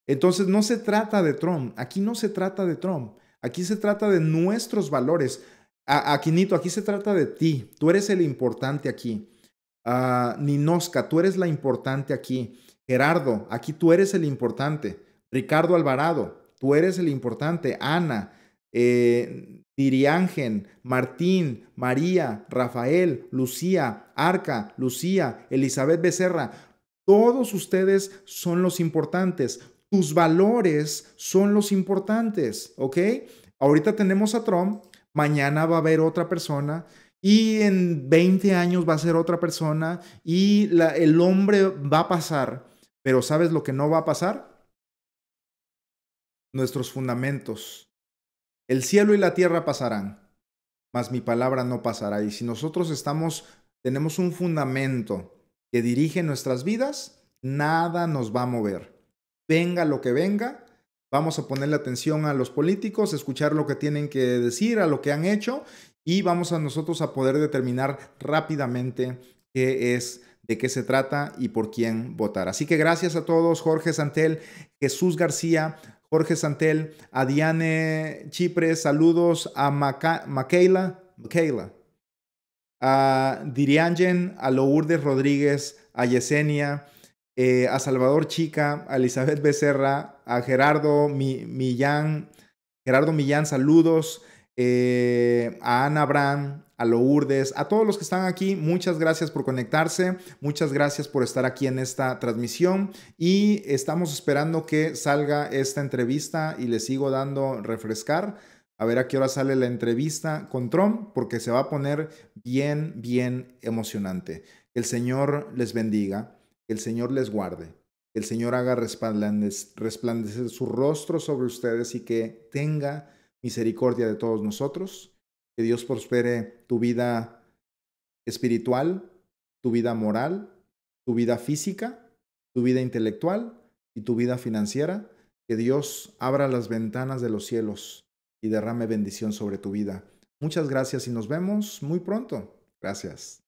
Entonces no se trata de Trump, aquí no se trata de Trump, aquí se trata de nuestros valores. A, Aquinito, aquí se trata de ti, tú eres el importante aquí. Ah, Ninosca, tú eres la importante aquí. Gerardo, aquí tú eres el importante. Ricardo Alvarado, tú eres el importante, Ana, eh, Ángel, Martín, María, Rafael, Lucía, Arca, Lucía, Elizabeth Becerra, todos ustedes son los importantes, tus valores son los importantes, ¿ok? Ahorita tenemos a Trump, mañana va a haber otra persona y en 20 años va a ser otra persona y el hombre va a pasar, pero ¿sabes lo que no va a pasar? nuestros fundamentos. El cielo y la tierra pasarán, mas mi palabra no pasará. Y si nosotros estamos, tenemos un fundamento que dirige nuestras vidas, nada nos va a mover. Venga lo que venga, vamos a ponerle atención a los políticos, escuchar lo que tienen que decir, a lo que han hecho, y vamos a nosotros a poder determinar rápidamente qué es de qué se trata y por quién votar. Así que gracias a todos, Jorge Santel, Jesús García, Jorge Santel, a Diane Chipre, saludos a Makeila, Macaela, a Diriangen, a Lourdes Rodríguez, a Yesenia, eh, a Salvador Chica, a Elizabeth Becerra, a Gerardo Millán, Gerardo Millán, saludos, eh, a Ana Bran, a Lourdes, a todos los que están aquí, muchas gracias por conectarse, muchas gracias por estar aquí en esta transmisión y estamos esperando que salga esta entrevista y les sigo dando refrescar. A ver a qué hora sale la entrevista con Trump, porque se va a poner bien, bien emocionante. el Señor les bendiga, el Señor les guarde, el Señor haga resplandecer su rostro sobre ustedes y que tenga misericordia de todos nosotros que Dios prospere tu vida espiritual, tu vida moral, tu vida física, tu vida intelectual y tu vida financiera. Que Dios abra las ventanas de los cielos y derrame bendición sobre tu vida. Muchas gracias y nos vemos muy pronto. Gracias.